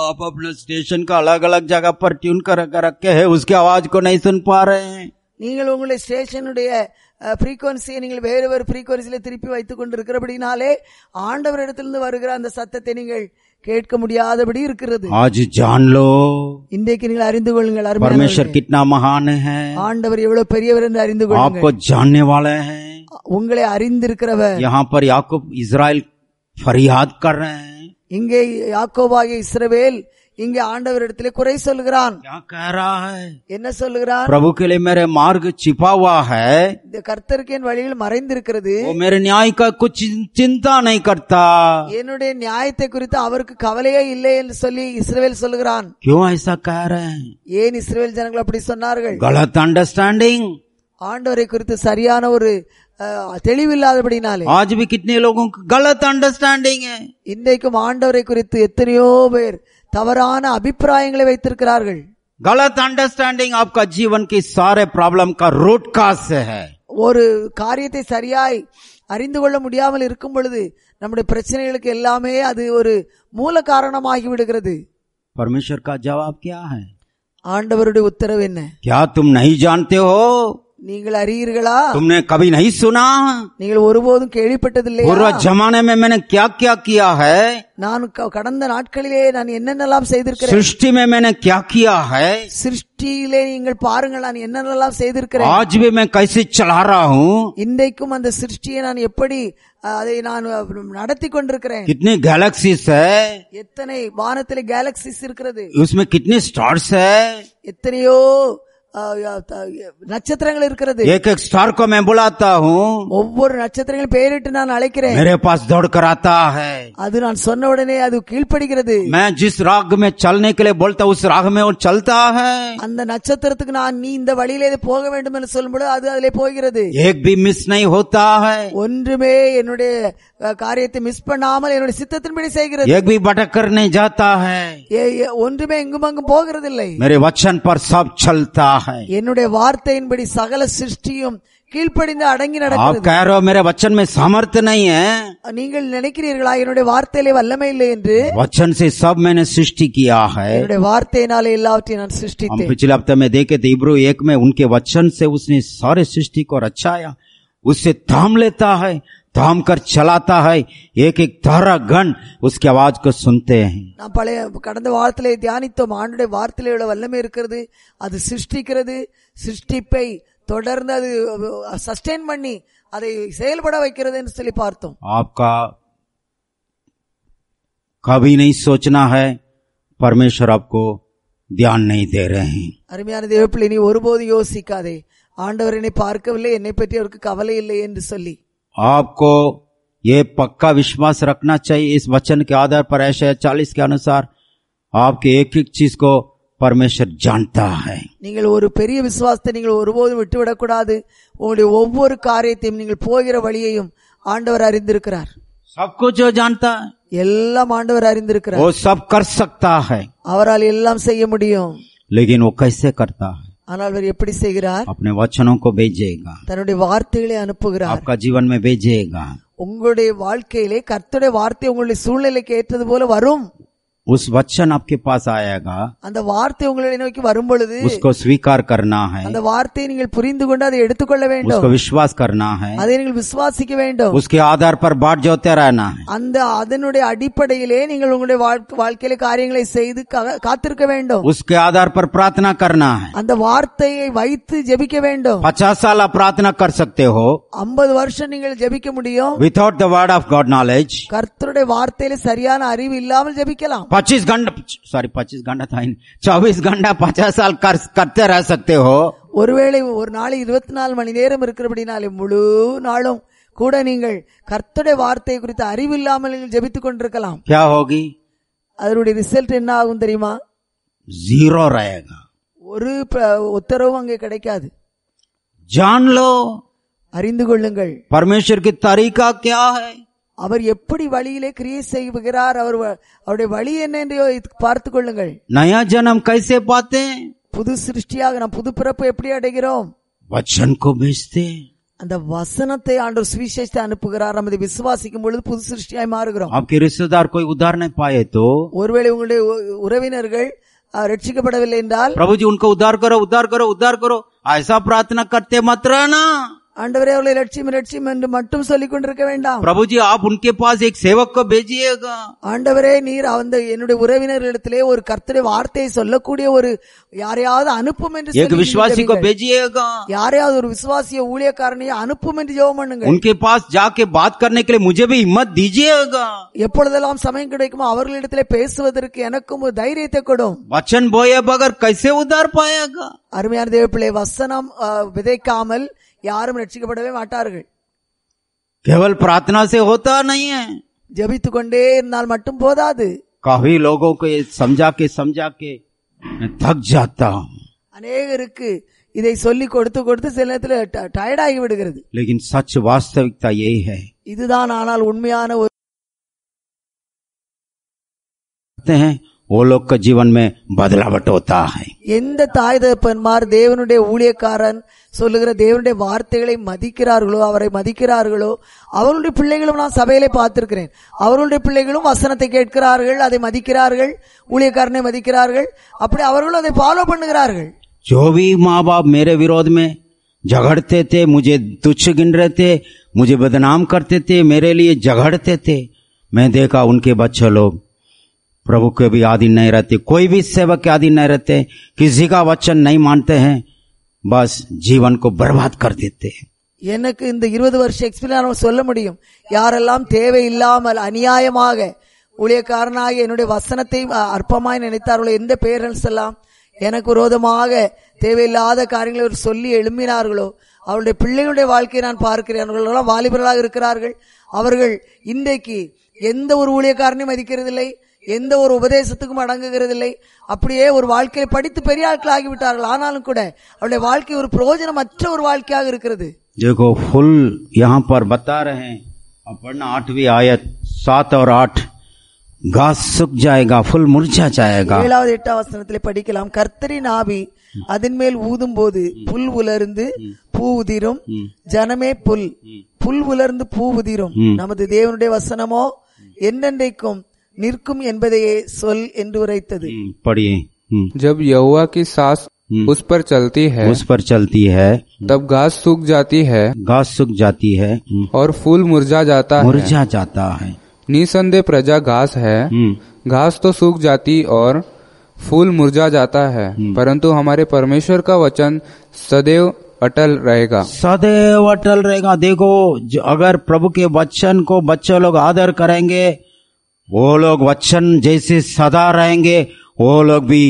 आप अपने स्टेशन का अलग अलग जगह पर ट्यून कर रखे है उसकी आवाज को नहीं सुन पा रहे हैं நீங்கள் உங்களை ஸ்டேஷனுடைய ஃப்ரீக்குவன்சியை நீங்கள் வேறு வேறு ஃப்ரீக்குவன்சியில் திருப்பி வைத்துக் கொண்டிருக்கிறபடினாலே ஆண்டவர் இடத்திலிருந்து வருகிற அந்த சத்தத்தை நீங்கள் கேட்க முடியாதபடி இருக்கிறது ஆஜ் ஜான்லோ இன்றைக்கு நீங்கள் அறிந்து கொள்ளுங்கள் பரமேஸ்வர் கிட்னா மகான் ஆண்டவர் எவ்வளவு பெரியவர் என்று அறிந்து கொள்ளுங்கள் ஜானே வாழ உங்களை அறிந்திருக்கிறவர் யஹான் பர் யாக்கூப் இஸ்ராயல் ஃபரியாத் கர் இங்கே யாக்கோபாகிய இஸ்ரவேல் இங்கே ஆண்டவரிடத்திலே குறை சொல்கிறான் என்ன சொல்கிறான் பிரபுக்களே மேர மார்கு சிபாவாக இந்த கர்த்தருக்கு என் வழியில் மறைந்திருக்கிறது நியாய்க்கு சிந்தானை கர்த்தா என்னுடைய நியாயத்தை குறித்து அவருக்கு கவலையே இல்லை என்று சொல்லி இஸ்ரேல் சொல்லுகிறான் கியோ ஐசா கார ஏன் இஸ்ரேல் ஜனங்கள் அப்படி சொன்னார்கள் கலத் அண்டர்ஸ்டாண்டிங் ஆண்டவரை குறித்து சரியான ஒரு தெளிவில்லாதபடினாலே आज भी कितने लोगों को गलत अंडरस्टैंडिंग இன்றைக்கும் ஆண்டவரை குறித்து எத்தனையோ பேர் தவறான அபிப்பிராயங்களை வைத்திருக்கிறார்கள் கலத் அண்டர்ஸ்டாண்டிங் ஆப்கா जीवन की सारे प्रॉब्लम का रूट काज ஒரு காரியத்தை சரியாய் அறிந்து கொள்ள முடியாமல் இருக்கும் பொழுது நம்முடைய பிரச்சனைகளுக்கு எல்லாமே அது ஒரு மூல காரணமாகி விடுகிறது परमेश्वर का जवाब क्या ஆண்டவருடைய உத்தரவு என்ன क्या तुम नहीं जानते हो நீங்கள் அறியீர்களா तुमने कभी नहीं सुना நீங்கள் ஒருபோதும் கேள்விப்பட்டதில்லை ஒரு जमाने में मैंने क्या क्या किया நான் கடந்த நாட்களிலே நான் என்னென்னலாம் செய்திருக்கிறேன் सृष्टि में मैंने கியா किया சிருஷ்டியிலே நீங்கள் பாருங்கள் நான் என்னென்னலாம் செய்திருக்கிறேன் आज भी मैं कैसे चला रहा இன்றைக்கும் அந்த சிருஷ்டியை நான் எப்படி அதை நான் நடத்தி கொண்டிருக்கிறேன் கிட்னி கேலக்சிஸ் எத்தனை வானத்திலே கேலக்சிஸ் இருக்கிறது उसमें கிட்னி स्टार्स எத்தனையோ நட்சத்திரங்கள் இருக்கிறது ஒவ்வொரு நட்சத்திரங்கள் பெயரிட்டு நான் அழைக்கிறேன் அது நான் சொன்ன உடனே அது கீழ்படுகிறது அந்த நட்சத்திரத்துக்கு நான் நீ இந்த வழியில போக வேண்டும் என்று சொல்லும்போது அது அதிலே போகிறது ஒன்றுமே என்னுடைய காரியத்தை மிஸ் பண்ணாமல் என்னுடைய சித்தத்தின்படி செய்கிறது ஒன்றுமே எங்கும் அங்கும் போகிறது இல்லை வச்சன் பர் சப் சல்தா என்னுடைய வார்த்தையினபடி சகல சிருஷ்டியும் கீல்படிந்து அடங்கி நடக்கிறது ஆ காரோ mere वचन में सामर्थ्य नहीं है आप निकल நினைக்கிறீர்களா என்னுடைய வார்த்தையிலே வல்லமை இல்லை என்று वचन से सब मैंने सृष्टि किया है मेरे வார்த்தைனாலே இலவட்டினான सृष्टि थी हम पिछला தமேய்கே தேברו 1 में उनके वचन से उसने सारे सृष्टि को रचाया उसे தாம் लेता है தாம் கர் சலாத்தா ஹை ஏக் ஏக் धारा गण उसकी आवाज को सुनते हैं நாம் பழைய கடந்த வாரத்திலே தியானித்தோம் ஆண்டுடைய வார்த்தையிலே உள்ள வல்லமை இருக்கிறது அது சிருஷ்டிக்கிறது சிருஷ்டிப்பை தொடர்ந்து அது சஸ்டெயின் பண்ணி அதை செயல்பட வைக்கிறது என்று சொல்லி பார்த்தோம் ஆப்கா கவினை சோச்சனா ஹை है परमेश्वर आपको தியான் नहीं दे रहे हैं அருமையான தேவப்பிள்ளை நீ ஒருபோது யோசிக்காதே ஆண்டவர் என்னை பார்க்கவில்லை என்னை பற்றி அவருக்கு கவலை இல்லை என்று சொல்லி आपको ये पक्का विश्वास रखना चाहिए इस वचन के आधार पर ऐसे चालीस के अनुसार आपके एक एक चीज को பரமேஸ்வர் ஜான்தா நீங்கள் ஒரு பெரிய விசுவாசத்தை நீங்கள் ஒருபோதும் விட்டுவிடக்கூடாது உங்களுடைய ஒவ்வொரு காரியத்தையும் நீங்கள் போகிற வழியையும் ஆண்டவர் அறிந்திருக்கிறார் சப் குச் ஜான்தா எல்லாம் ஆண்டவர் அறிந்திருக்கிறார் ஓ சப் கர் சக்தா ஹை அவரால் எல்லாம் செய்ய முடியும் லேகின் ஓ கைசே கர்த்தா ஆனால் அவர் எப்படி செய்கிறார் अपने वचनों को भेजेगा தன்னுடைய வார்த்தைகளை அனுப்புகிறார் आपका जीवन में भेजेगा உங்களுடைய வாழ்க்கையிலே கர்த்தருடைய வார்த்தை உங்களுடைய சூழ்நிலைக்கு ஏற்றது போல வரும் उस वचन आपके पास आएगा அந்த வார்த்தை உங்களை நோக்கி வரும் பொழுது उसको स्वीकार करना है அந்த வார்த்தையை நீங்கள் புரிந்து கொண்டு அதை எடுத்துக்கொள்ள வேண்டும் उसको विश्वास करना है அதை நீங்கள் விசுவாசிக்க வேண்டும் उसके आधार पर बाट जोते रहना है அந்த அதனுடைய அடிப்படையிலே நீங்கள் உங்களுடைய வாழ்க்கையில காரியங்களை செய்து காத்திருக்க வேண்டும் उसके आधार पर प्रार्थना करना है அந்த வார்த்தையை வைத்து ஜெபிக்க வேண்டும் 50 साल आप प्रार्थना कर सकते हो 50 வருஷம் நீங்கள் ஜெபிக்க முடியும் without the word of God knowledge கர்த்தருடைய வார்த்தையில சரியான அறிவு இல்லாமல் ஜெபிக்கலாம் पच्चीस घंटा सॉरी पच्चीस घंटा था चौबीस घंटा पचास साल कर, करते रह सकते हो ஒருவேளை ஒரு நாளை இருபத்தி நாலு மணி நேரம் இருக்கிறபடினாலே முழு நாளும் கூட நீங்கள் கர்த்தருடைய வார்த்தை குறித்து அறிவில்லாமல் நீங்கள் ஜெபித்துக் கொண்டிருக்கலாம் அதனுடைய ரிசல்ட் என்ன ஆகும் தெரியுமா ஜீரோ रहेगा ஒரு உத்தரவும் அங்கே கிடைக்காது ஜான்லோ அறிந்து கொள்ளுங்கள் பரமேஸ்வருக்கு की கியா क्या அவர் எப்படி வழியிலே கிரியை செய்கிறார் அவர் அவருடைய வழி என்ன என்று பார்த்துக் கொள்ளுங்கள் நயா ஜனம் கைசே பார்த்தேன் புது சிருஷ்டியாக நாம் புது பிறப்பு எப்படி அடைகிறோம் அந்த வசனத்தை ஆண்டு சுவிசேஷத்தை அனுப்புகிறார் நமது விசுவாசிக்கும் பொழுது புது சிருஷ்டியாய் மாறுகிறோம் आपके रिश्तेदार कोई ஒருவேளை உங்களுடைய உறவினர்கள் ரட்சிக்கப்படவில்லை என்றால் பிரபுஜி உனக்கு உதார்கரோ உதார்கரோ உதார்கரோ ஐசா பிரார்த்தனை கர்த்தே மாத்திரானா ஆண்டவரே அவளை லட்சியம் லட்சியம் என்று மட்டும் சொல்லிக் கொண்டிருக்க வேண்டாம் பிரபுஜி ஆண்டவரே நீர் அந்த என்னுடைய உறவினர்களிடத்திலே ஒரு கர்த்தருடைய வார்த்தையை சொல்லக்கூடிய ஒரு யாரையாவது அனுப்பும் என்று एक யாரையாவது ஒரு விசுவாசிய ஊழியக்காரனையும் அனுப்பும் என்று ஜெபம் பண்ணுங்க உன்கே பாஸ் ஜாக்கே பாத் करने के लिए मुझे भी எப்பொழுதெல்லாம் சமயம் கிடைக்குமோ அவர்களிடத்திலே பேசுவதற்கு எனக்கும் ஒரு தைரியத்தை கொடும் வச்சன் போய பகர் கைசே உதார் பாயேகா அருமையான தேவப்பிள்ளை வசனம் விதைக்காமல் யாரும் ரட்சிக்கப்படவே மாட்டார்கள் கேவல் பிரார்த்தனா சே ஹோத்தா नहीं ஜபித்து கொண்டே இருந்தால் மட்டும் போதாது काफी लोगों को ये அநேகருக்கு இதை சொல்லி கொடுத்து கொடுத்து சில நேரத்தில் டயர்ட் ஆகி விடுகிறது சச் सच वास्तविकता இதுதான் ஆனால் உண்மையான ஒரு ஒலோக जीवन में बदलाव होता है इन द तायद पेनमार देवोनुडे ऊलिएकरण बोलுகிற देवोनुडे வார்த்தைகளை மதிக்கிறார்கள் அவரே மதிக்கிறார்கள் அவளுடைய பிள்ளைகளும் நான் சபையிலே பார்த்திருக்கிறேன் அவளுடைய பிள்ளைகளும் வசனத்தை கேட்கிறார்கள் அதை மதிக்கிறார்கள் ऊलिएக்காரனே மதிக்கிறார்கள் அப்படி அவர்களோ அதை फॉलो பண்ணுகிறார்கள் யோவி மாபா मेरे विरोध में झगड़ते थे मुझे दुश्चिग्न रहते मुझे बदनाम करते थे मेरे लिए झगड़ते थे मैं देखा उनके बच्चे लोग प्रभु के भी आदि नहीं रहते कोई भी सेवक के आदि नहीं रहते किसी का वचन नहीं मानते हैं बस जीवन को बर्बाद कर देते हैं எனக்கு இந்த இருபது வருஷம் எக்ஸ்பீரியன்ஸ் சொல்ல முடியும் யாரெல்லாம் தேவையில்லாமல் அநியாயமாக ஊழியக்காரனாக என்னுடைய வசனத்தை அற்பமாய் நினைத்தார்களோ எந்த பேரண்ட்ஸ் எல்லாம் எனக்கு விரோதமாக தேவையில்லாத காரியங்களை சொல்லி எழும்பினார்களோ அவருடைய பிள்ளைகளுடைய வாழ்க்கையை நான் பார்க்கிறேன் அவர்களெல்லாம் வாலிபர்களாக இருக்கிறார்கள் அவர்கள் இன்றைக்கு எந்த ஒரு ஊழியக்காரனையும் மதிக்கிறதில்லை எந்த ஒரு உபதேசத்துக்கும் அடங்குகிறதில்லை அப்படியே ஒரு வாழ்க்கையை படித்து பெரிய ஆட்கள் ஆகிவிட்டார்கள் ஆனாலும் கூட அவருடைய வாழ்க்கை ஒரு பிரயோஜனமற்ற ஒரு வாழ்க்கையாக இருக்கிறது देखो फुल படிக்கலாம் கர்த்தரின் ஆவி அதன் மேல் ஊதும் போது புல் உலர்ந்து பூ உதிரும் ஜனமே புல் புல் உலர்ந்து பூ உதிரும் நமது தேவனுடைய வசனமோ என்னென்றைக்கும் निर्कुम என்பதையே हम्म, पढ़िए हम्म। जब यहुआ की सास हम्म। उस पर चलती है उस पर चलती है तब घास सूख जाती है घास सूख जाती है और फूल मुरझा जाता मुरझा जाता है निसंदेह प्रजा घास है घास तो सूख जाती और फूल मुरझा जाता है परंतु हमारे परमेश्वर का वचन सदैव अटल रहेगा सदैव अटल रहेगा देखो अगर प्रभु के वचन को बच्चे लोग आदर करेंगे वो लोग वचन जैसे सदा रहेंगे वो लोग भी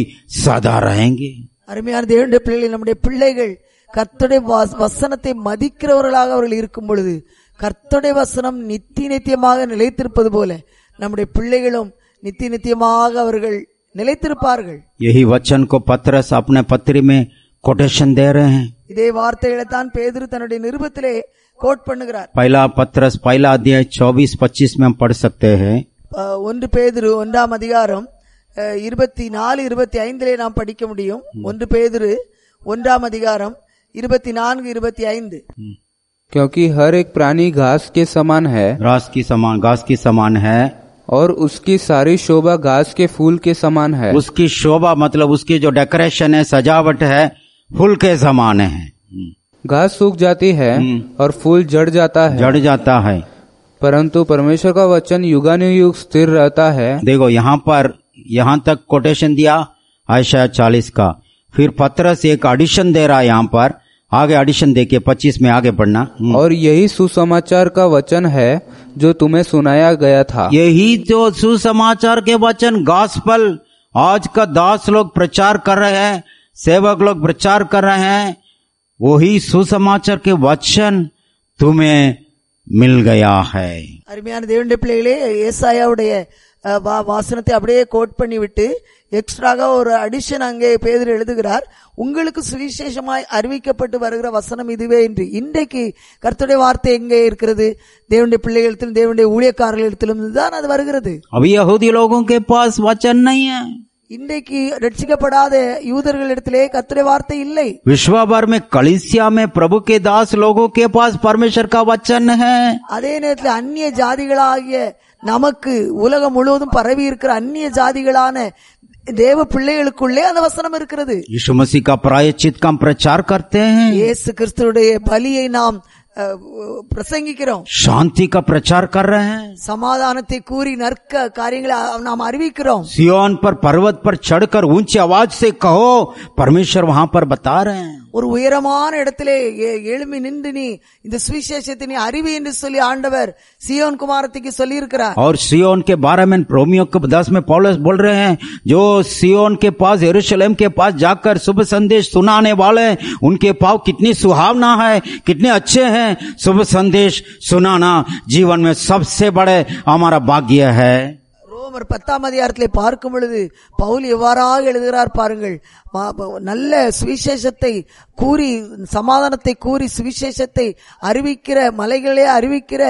सदा रहेंगे அருமையான தேவனுடைய பிள்ளைகள் நம்முடைய பிள்ளைகள் கர்த்தருடைய வசனத்தை மதிக்கிறவர்களாக அவர்கள் இருக்கும் பொழுது கர்த்தடை வசனம் நித்தி நித்தியமாக நிலைத்திருப்பது போல நம்முடைய பிள்ளைகளும் நித்தி நித்தியமாக அவர்கள் நிலைத்திருப்பார்கள் எஹி வச்சன் கோ பத்ரஸ் அப்ன பத்திரிமே கொட்டேஷன் कोटेशन இதே வார்த்தைகளை தான் பேதுரு தன்னுடைய நிருபத்திலே கோட் பண்ணுகிறார் பைலா பத்ரஸ் பைலா அத்தியாய் 24 பச்சீஸ் மேம் हम ஒன்று பேதிரு ஒன்றாம் அதிகாரம் இருபத்தி நாலு இருபத்தி ஐந்திலே நாம் படிக்க முடியும் ஒன்று ஒன்றாம் அதிகாரம் இருபத்தி நான்கு இருபத்தி ஐந்து क्योंकि हर एक प्राणी घास के समान है घास की समान घास की समान है और उसकी सारी शोभा घास के फूल के समान है उसकी शोभा मतलब उसकी जो डेकोरेशन है सजावट है फूल के समान है घास सूख जाती है हाँ। और फूल जड़ जाता है जड़ जाता है परंतु परमेश्वर का वचन युगानुयुग स्थिर रहता है देखो यहाँ पर यहाँ तक कोटेशन दिया आयशा चालीस का फिर पत्र से एक ऑडिशन दे रहा है यहाँ पर आगे ऑडिशन के पच्चीस में आगे पढ़ना हम्म। और यही सुसमाचार का वचन है जो तुम्हें सुनाया गया था यही जो सुसमाचार के वचन गॉस्पल आज का दास लोग प्रचार कर रहे हैं सेवक लोग प्रचार कर रहे हैं वही सुसमाचार के वचन तुम्हें மில்கையாக அருமையான தேவண்ட பிள்ளைகளே ஏசாயாவுடைய வாசனத்தை அப்படியே கோட் பண்ணிவிட்டு எக்ஸ்ட்ராக ஒரு அடிஷன் அங்கே பேதர் எழுதுகிறார் உங்களுக்கு சுவிசேஷமாய் அறிவிக்கப்பட்டு வருகிற வசனம் இதுவே என்று இன்றைக்கு கருத்துடைய வார்த்தை எங்கே இருக்கிறது தேவனுடைய பிள்ளைகளிடத்திலும் தேவனுடைய ஊழியக்காரர்களிடத்திலும் தான் அது வருகிறது அவையகுதி லோகம் கே பாஸ் இன்றைக்கு ரட்சிக்கப்படாத யூதர்களிடத்திலே கத்துரை வார்த்தை இல்லை விஸ்வாபர் மே கலிசியா மே பிரபு கே தாஸ் லோகோ கே பாஸ் பரமேஸ்வர் கா வச்சன் ஹே அதே நேரத்தில் அந்நிய ஜாதிகளாகிய நமக்கு உலகம் முழுவதும் பரவி இருக்கிற அந்நிய ஜாதிகளான தேவ பிள்ளைகளுக்குள்ளே அந்த வசனம் இருக்கிறது யீசு மசீகா பிராயச்சித் காம் பிரச்சார் கர்த்தே இயேசு கிறிஸ்துவுடைய பலியை நாம் பிரசங்கிக்கிறோம் சாந்தி கா பிரச்சார் கர் ரஹே ஹை சமாதானத்தை கூறி நற்க காரியங்களை நாம் அறிவிக்கிறோம் சியோன் பர் பர்வத் பர் சढ़कर ऊंची आवाज से कहो परमेश्वर वहां पर बता रहे हैं ஒரு உயரமான இடத்திலே நின்று நீ இந்த சுவிசேஷத்தை நீ என்று சொல்லி ஆண்டவர் சியோன் குமாரத்துக்கு சொல்லி இருக்கிறார் और सियोन के बारे में रोमियो के दस में पौलस बोल रहे हैं जो सियोन के पास यरूशलेम के पास जाकर शुभ संदेश सुनाने वाले उनके पाव कितनी सुहावना है कितने अच्छे हैं शुभ संदेश सुनाना जीवन में सबसे बड़े हमारा भाग्य है ரோமர் பத்தாம் அதிகாரத்திலே பார்க்கும் பொழுது பவுல் எவ்வாறாக எழுதுகிறார் பாருங்கள் நல்ல சுவிசேஷத்தை கூறி சமாதானத்தை கூறி சுவிசேஷத்தை அறிவிக்கிற மலைகளே அறிவிக்கிற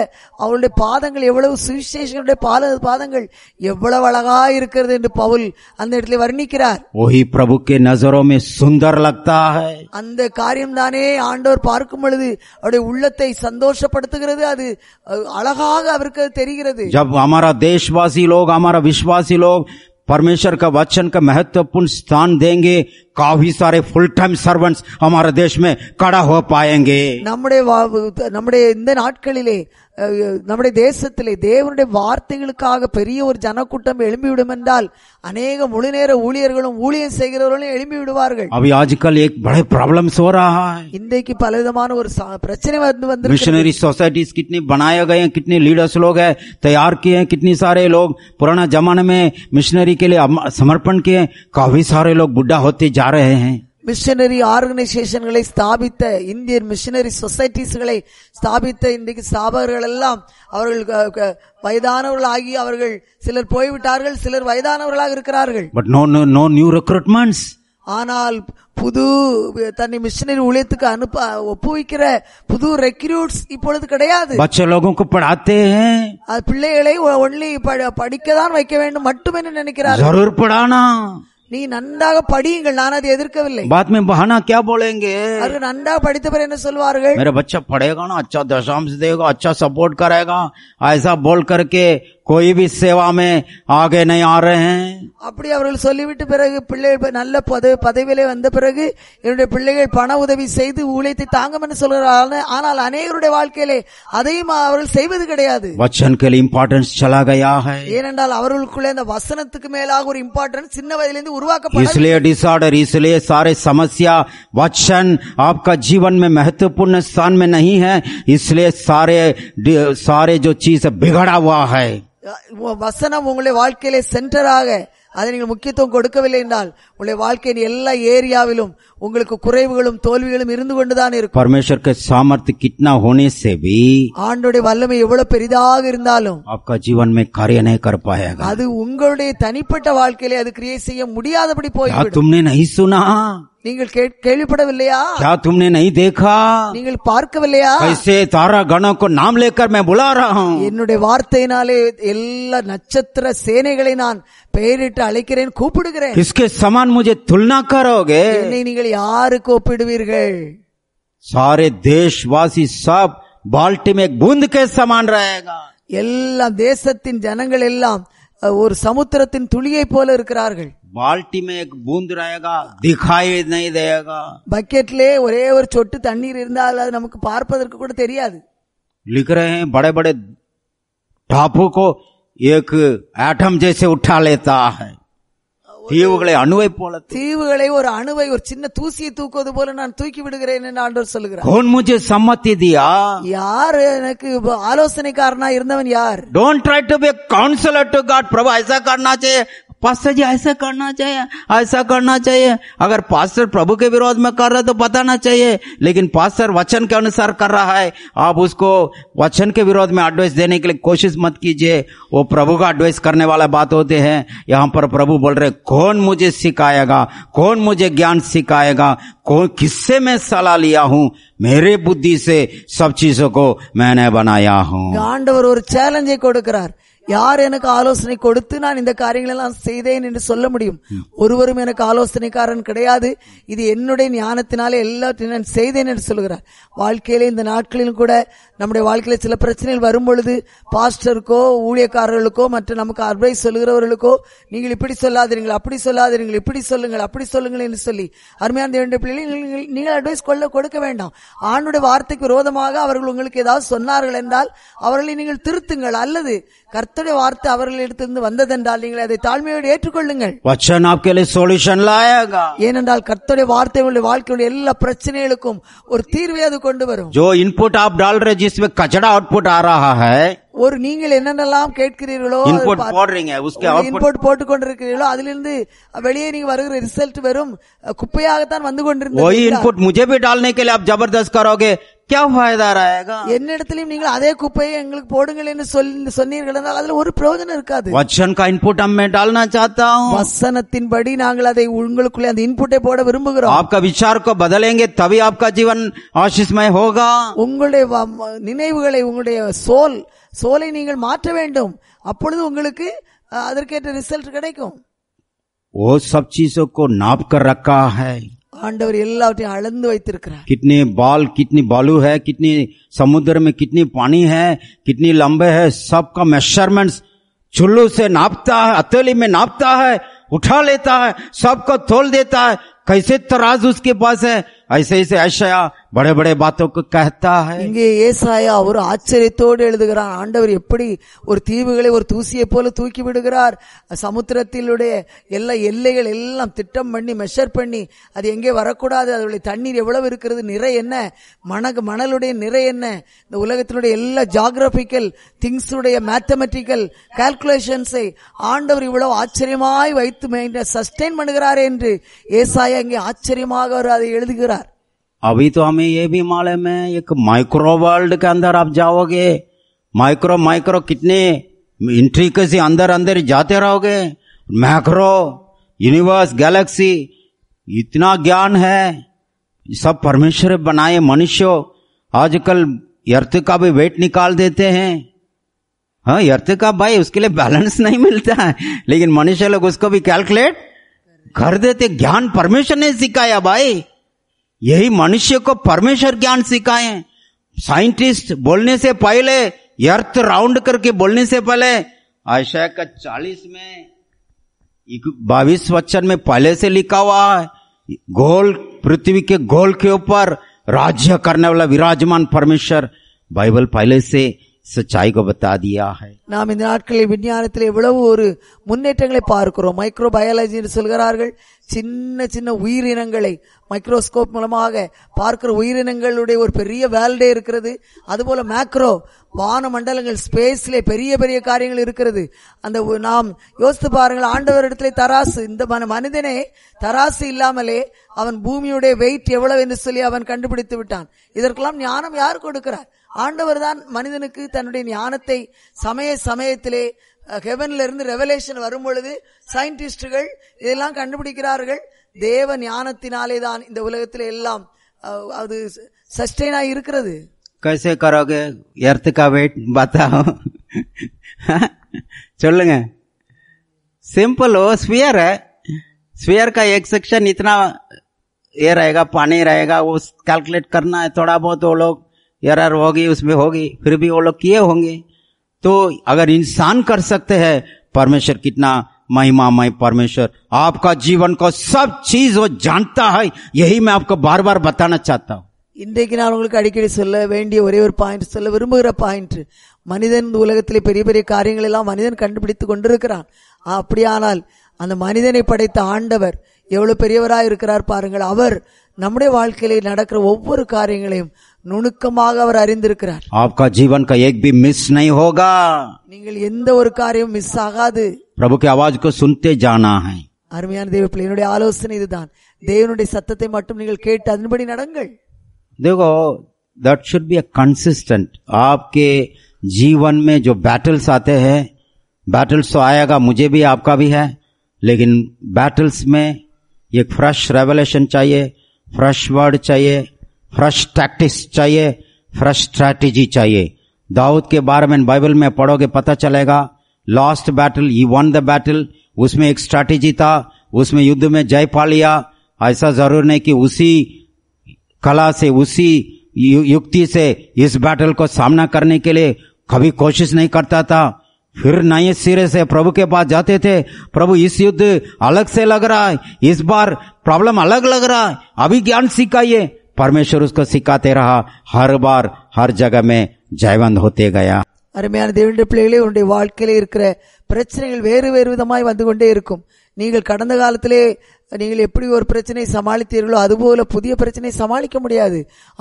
அவருடைய பாதங்கள் எவ்வளவு சுவிசேஷனுடைய பால பாதங்கள் எவ்வளவு அழகா இருக்கிறது என்று பவுல் அந்த இடத்துல வர்ணிக்கிறார் ஓஹி பிரபுக்கு நசரோமே சுந்தர் லக்தாக அந்த காரியம் தானே ஆண்டோர் பார்க்கும் பொழுது அவருடைய உள்ளத்தை சந்தோஷப்படுத்துகிறது அது அழகாக அவருக்கு தெரிகிறது ஜப் அமரா தேஷ்வாசி லோக அமரா हमारा विश्वासी लोग परमेश्वर का वचन का महत्वपूर्ण स्थान देंगे काफी सारे फुल टाइम सर्वेंट्स हमारे देश में खड़ा हो पाएंगे നമ്മുടെ നമ്മുടെ एक बड़े प्रॉब्लम्स हो रहा है मिशनरी सोसाइटीज कितनी बनाए गए हैं कितने लीडर्स लोग हैं तैयार किए कितने सारे लोग पुराना जमाने में मिशनरी के लिए समर्पण किए काफी सारे लोग बुढ़ा होते जा जा रहे हैं மிஷனரி ஆர்கனைசேஷன்களை ஸ்தாபித்த இந்தியன் மிஷனரி சொசைட்டிஸ்களை ஸ்தாபித்த இன்றைக்கு ஸ்தாபகர்கள் எல்லாம் அவர்கள் வயதானவர்கள் ஆகி அவர்கள் சிலர் போய்விட்டார்கள் சிலர் வயதானவர்களாக இருக்கிறார்கள் but no no new recruitments ஆனால் புது தன்னை மிஷினரி ஊழியத்துக்கு அனுப்ப ஒப்புவிக்கிற புது ரெக்ரூட்ஸ் இப்பொழுது கிடையாது பிள்ளைகளை ஒன்லி படிக்க தான் வைக்க வேண்டும் மட்டும் என்ன நினைக்கிறார் நீ நன்றாக படியுங்கள் நான் அதை எதிர்க்கவில்லை बाद में बहाना क्या बोलेंगे अगर नंदा पढ़ते पर என்ன சொல்வார்கள் मेरा बच्चा पढ़ेगा ना अच्छा दशांश देगा अच्छा सपोर्ट करेगा ऐसा बोल करके கோயி பி சேவாமே ஆக அப்படி அவர்கள் சொல்லிவிட்டு பிறகு பிள்ளைகள் நல்ல பதவி பதவியிலே வந்த பிறகு என்னுடைய பிள்ளைகள் பண உதவி செய்து ஊழியத்தை தாங்கும் என்று சொல்கிறார்கள் ஆனால் அநேகருடைய வாழ்க்கையிலே அதையும் அவர்கள் செய்வது கிடையாது வச்சன்கள் இம்பார்ட்டன்ஸ் சலாகையாக ஏனென்றால் அவர்களுக்குள்ளே அந்த வசனத்துக்கு மேலாக ஒரு இம்பார்ட்டன்ஸ் சின்ன வயதிலிருந்து உருவாக்கப்படும் इसलिए डिसऑर्डर इसलिए सारे समस्या वचन आपका जीवन में महत्वपूर्ण स्थान में नहीं है इसलिए ஜோ सारे जो चीज बिगड़ा வசனம் உங்களுடைய வாழ்க்கையிலே சென்டராக அதை நீங்கள் முக்கியத்துவம் கொடுக்கவில்லை என்றால் உங்களுடைய வாழ்க்கையின் எல்லா ஏரியாவிலும் உங்களுக்கு குறைவுகளும் தோல்விகளும் இருந்து கொண்டுதான் இருக்கும் பரமேஸ்வருக்கு சாமர்த்தி கிட்னா ஹோனே சேவி ஆண்டுடைய வல்லமை எவ்வளவு பெரிதாக இருந்தாலும் அக்கா ஜீவன்மை மே காரியனே கரப்பாயாக அது உங்களுடைய தனிப்பட்ட வாழ்க்கையிலே அது கிரியேட் செய்ய முடியாதபடி போய் தும்னே நைசுனா நீங்கள் கேள்விப்படவில்லையா क्या तुमने नहीं தேகா நீங்கள் பார்க்கவில்லையா कैसे தாரா கணக்கு நாம் லேக்கர் மே புலா ரஹா रहा என்னுடைய வார்த்தையினாலே எல்லா நட்சத்திர சேனைகளை நான் பெயரிட்டு அழைக்கிறேன் கூப்பிடுகிறேன் இஸ்கே சமான் முஜே துல்னா கரோகே என்னை நீங்கள் யாருக்கு ஒப்பிடுவீர்கள் சாரே தேஷ்வாசி சப் बाल्टी में बूंद के समान रहेगा எல்லாம் தேசத்தின் ஜனங்கள் எல்லாம் ஒரு சமுத்திரத்தின் துளியை போல இருக்கிறார்கள் பால்டி மே பூந்து தேகா பக்கெட்லே ஒரே ஒரு சொட்டு தண்ணீர் இருந்தால் அது நமக்கு பார்ப்பதற்கு கூட தெரியாது லிக் படை படை படே ஏக்கு ஆட்டம் ஜெய்சே உட்டாலே லேதா தீவுகளை அணுவை போல தீவுகளை ஒரு அணுவை ஒரு சின்ன தூசியை தூக்குவது போல நான் தூக்கி விடுகிறேன் என்று ஆண்டவர் சொல்லுகிறார் கோன் யார் எனக்கு ஆலோசனைக்காரனா இருந்தவன் யார் don't try to be counsellor to God பிரபு ஐசா கார்னா पास्टर जी ऐसा करना चाहिए ऐसा करना चाहिए अगर पास्टर प्रभु के विरोध में कर रहा तो बताना चाहिए लेकिन पास्टर वचन के अनुसार कर रहा है आप उसको वचन के विरोध में एडवाइस देने के लिए कोशिश मत कीजिए वो प्रभु का एडवाइस करने वाला बात होते हैं यहाँ पर प्रभु बोल रहे कौन मुझे सिखाएगा कौन मुझे ज्ञान सिखाएगा कौन किससे मैं सलाह लिया हूँ मेरे बुद्धि से सब चीजों को मैंने बनाया हूँ चैलेंज ஒரு யார் எனக்கு ஆலோசனை கொடுத்து நான் இந்த காரியங்களெல்லாம் செய்தேன் என்று சொல்ல முடியும் ஒருவரும் எனக்கு ஆலோசனைக்காரன் கிடையாது இது என்னுடைய ஞானத்தினாலே எல்லாத்தையும் நான் செய்தேன் என்று சொல்கிறார் வாழ்க்கையில இந்த நாட்களிலும் கூட நம்முடைய வாழ்க்கையில சில பிரச்சனைகள் வரும் பொழுது பாஸ்டருக்கோ ஊழியக்காரர்களுக்கோ மற்ற நமக்கு அட்வைஸ் சொல்லுகிறவர்களுக்கோ நீங்கள் இப்படி சொல்லாதீர்கள் அப்படி சொல்லாதீர்கள் இப்படி சொல்லுங்கள் அப்படி சொல்லுங்கள் என்று சொல்லி அருமையான தேவனுடைய பிள்ளைகளை நீங்கள் அட்வைஸ் கொள்ள கொடுக்க வேண்டாம் ஆணுடைய வார்த்தைக்கு விரோதமாக அவர்கள் உங்களுக்கு ஏதாவது சொன்னார்கள் என்றால் அவர்களை நீங்கள் திருத்துங்கள் அல்லது கர்த்த கர்த்தருடைய வார்த்தை அவர்களிடத்திலிருந்து வந்ததென்றால் நீங்கள் அதை தாழ்மையோடு ஏற்றுக்கொள்ளுங்கள் வச்சன் சொல்யூஷன் ஏனென்றால் கர்த்தருடைய வார்த்தை உங்களுடைய வாழ்க்கையுடைய எல்லா பிரச்சனைகளுக்கும் ஒரு தீர்வை அது கொண்டு வரும் ஜோ இன்புட் ஆப் டால் इसमें கச்சடா आउटपुट आ ஒரு நீங்கள் என்னென்னலாம் கேட்கிறீர்களோ போடுறீங்க இன்புட் போட்டு கொண்டிருக்கிறீர்களோ அதிலிருந்து வெளியே நீங்க வருகிற ரிசல்ட் வெறும் குப்பையாகத்தான் வந்து கொண்டிருந்தது இன்புட் मुझे भी डालने के ஆப் आप जबरदस्त करोगे क्या फायदा रहेगा என்னிடத்திலும் நீங்கள் அதே குப்பையை எங்களுக்கு போடுங்கள் என்று சொல்லி சொன்னீர்கள் என்றால் அதுல ஒரு பிரயோஜனம் இருக்காது வச்சன் கா இன்புட் அம்மே டால்னா சாத்தா வசனத்தின் படி வசனத்தின்படி நாங்கள் அதை உங்களுக்குள்ளே அந்த இன்புட்டை போட விரும்புகிறோம் आपका विचार को बदलेंगे तभी आपका जीवन आशीषमय होगा உங்களுடைய நினைவுகளை உங்களுடைய சோல் சோலை நீங்கள் மாட்ட வேண்டும் அப்பொழுது உங்களுக்கு ಅದர்க்கேட்ட ரிசல்ட் கிடைக்கும் ஓ सब चीजों ကို नाप कर रखा है ஆண்டவர் எல்லாவற்றையும் அளந்து வைத்திருக்கிறார் कितने बाल कितनी বালু है कितनी समुद्र में कितनी पानी है कितनी लंबे है सबका மெஷர்மென்ட்ஸ் சல்லு से नापता அத்தலி में नापता है उठा लेता है सबको தोल देता है कैसे तराजू उसके पास है ऐसे ही से அஷயா படே படே பாத்தோக்கு கஹத்தா இங்கே ஏசாயா ஒரு ஆச்சரியத்தோடு எழுதுகிறார் ஆண்டவர் எப்படி ஒரு தீவுகளை ஒரு தூசியை போல தூக்கி விடுகிறார் சமுத்திரத்திலுடைய எல்லா எல்லைகள் எல்லாம் திட்டம் பண்ணி மெஷர் பண்ணி அது எங்கே வரக்கூடாது அதனுடைய தண்ணீர் எவ்வளவு இருக்கிறது நிறை என்ன மணக மணலுடைய நிறை என்ன இந்த உலகத்தினுடைய எல்லா ஜாகிரபிக்கல் திங்ஸுடைய மேத்தமெட்டிக்கல் கால்குலேஷன்ஸை ஆண்டவர் இவ்வளவு ஆச்சரியமாய் வைத்து சஸ்டெயின் பண்ணுகிறார் என்று ஏசாயா இங்கே ஆச்சரியமாக அவர் அதை எழுதுகிறார் अभी तो हमें ये भी मालूम है एक माइक्रो वर्ल्ड के अंदर आप जाओगे माइक्रो माइक्रो कितने से अंदर अंदर जाते रहोगे मैक्रो यूनिवर्स गैलेक्सी इतना ज्ञान है सब परमेश्वर बनाए मनुष्य आजकल अर्थ का भी वेट निकाल देते हैं हाँ अर्थ का भाई उसके लिए बैलेंस नहीं मिलता है लेकिन मनुष्य लोग उसको भी कैलकुलेट कर देते ज्ञान परमेश्वर ने सिखाया भाई यही मनुष्य को परमेश्वर ज्ञान सिखाए साइंटिस्ट बोलने से पहले अर्थ राउंड करके बोलने से पहले आशा का चालीस में बाईस वचन में पहले से लिखा हुआ है गोल पृथ्वी के गोल के ऊपर राज्य करने वाला विराजमान परमेश्वर बाइबल पहले से சச்சாய் கோபத்தாதியாக நாம் இந்த நாட்களில் விஞ்ஞானத்தில் எவ்வளவு ஒரு முன்னேற்றங்களை பார்க்கிறோம் மைக்ரோ பயாலஜி என்று சொல்கிறார்கள் சின்ன சின்ன உயிரினங்களை மைக்ரோஸ்கோப் மூலமாக பார்க்கிற உயிரினங்களுடைய ஒரு பெரிய வேல்டே இருக்கிறது அதுபோல மேக்ரோ வான மண்டலங்கள் ஸ்பேஸ்ல பெரிய பெரிய காரியங்கள் இருக்கிறது அந்த நாம் யோசித்து பாருங்கள் ஆண்டவர் இடத்துல தராசு இந்த மனிதனே தராசு இல்லாமலே அவன் பூமியுடைய வெயிட் எவ்வளவு என்று சொல்லி அவன் கண்டுபிடித்து விட்டான் இதற்கெல்லாம் ஞானம் யார் கொடுக்கிறார் ஆண்டவர் தான் மனிதனுக்கு தன்னுடைய ஞானத்தை சமய சமயத்திலே ஹெவன்ல இருந்து ரெவலேஷன் வரும் பொழுது சயின்டிஸ்டுகள் இதெல்லாம் கண்டுபிடிக்கிறார்கள் தேவ ஞானத்தினாலே தான் இந்த உலகத்தில் எல்லாம் அது சஸ்டெயினா இருக்கிறது கைசே கரோக எர்த்துக்கா வெயிட் பார்த்தா சொல்லுங்க सिंपल ஸ்வியர் ஸ்வியர் है स्फीयर का एक सेक्शन इतना ये கால்குலேட் கர்னா தொடா वो कैलकुलेट एरर होगी उसमें होगी फिर भी वो लोग किए होंगे तो अगर इंसान कर सकते हैं परमेश्वर कितना मई परमेश्वर आपका जीवन को सब चीज वो जानता है यही मैं आपको बार बार बताना चाहता हूँ இன்றைக்கு நான் உங்களுக்கு அடிக்கடி சொல்ல வேண்டிய ஒரே ஒரு பாயிண்ட் சொல்ல விரும்புகிற பாயிண்ட் மனிதன் உலகத்திலே பெரிய பெரிய காரியங்கள் எல்லாம் மனிதன் கண்டுபிடித்து கொண்டிருக்கிறான் அப்படியானால் அந்த மனிதனை படைத்த ஆண்டவர் எவ்வளவு பெரியவராக இருக்கிறார் பாருங்கள் அவர் நம்முடைய வாழ்க்கையில் நடக்கிற ஒவ்வொரு காரியங்களையும் நுணுக்கமாக அவர் அறிந்திருக்கிறார் ஆப்கா ஜீவன் கா ஏக் பி மிஸ் நை ஹோகா நீங்கள் எந்த ஒரு காரியம் மிஸ் ஆகாது பிரபு கே ஆவாஜ் கோ சுன்தே ஜானா ஹை அருமையான தேவ பிள்ளை என்னுடைய ஆலோசனை இதுதான் தேவனுடைய சத்தத்தை மட்டும் நீங்கள் கேட்டு அதன்படி நடங்கள் देखो that should be a consistent आपके जीवन में जो बैटल्स आते हैं बैटल्स तो आएगा मुझे भी आपका भी है लेकिन बैटल्स में एक फ्रेश रेवलेशन चाहिए फ्रेश वर्ड चाहिए फ्रेश टैक्टिक्स चाहिए फ्रेश स्ट्रैटेजी चाहिए दाऊद के बारे में बाइबल में पढ़ोगे पता चलेगा लास्ट बैटल ही वन द बैटल उसमें एक स्ट्रैटेजी था उसमें युद्ध में जय पा लिया ऐसा जरूर नहीं कि उसी कला से उसी युक्ति से इस बैटल को सामना करने के लिए कभी कोशिश नहीं करता था फिर नए सिरे से प्रभु के पास जाते थे प्रभु इस युद्ध अलग से लग रहा है इस बार प्रॉब्लम अलग लग रहा है अभी ज्ञान सिखाइए परमेश्वर उसको सिखाते रहा हर बार हर जगह में जयवंत होते गया அருமையான தேவனுடைய பிள்ளைகளே உன்னுடைய வாழ்க்கையில இருக்கிற பிரச்சனைகள் வேறு வேறு விதமாய் வந்து கொண்டே இருக்கும் நீங்கள் கடந்த காலத்திலே நீங்கள் எப்படி ஒரு பிரச்சனையை சமாளித்தீர்களோ அதுபோல புதிய பிரச்சனையை சமாளிக்க முடியாது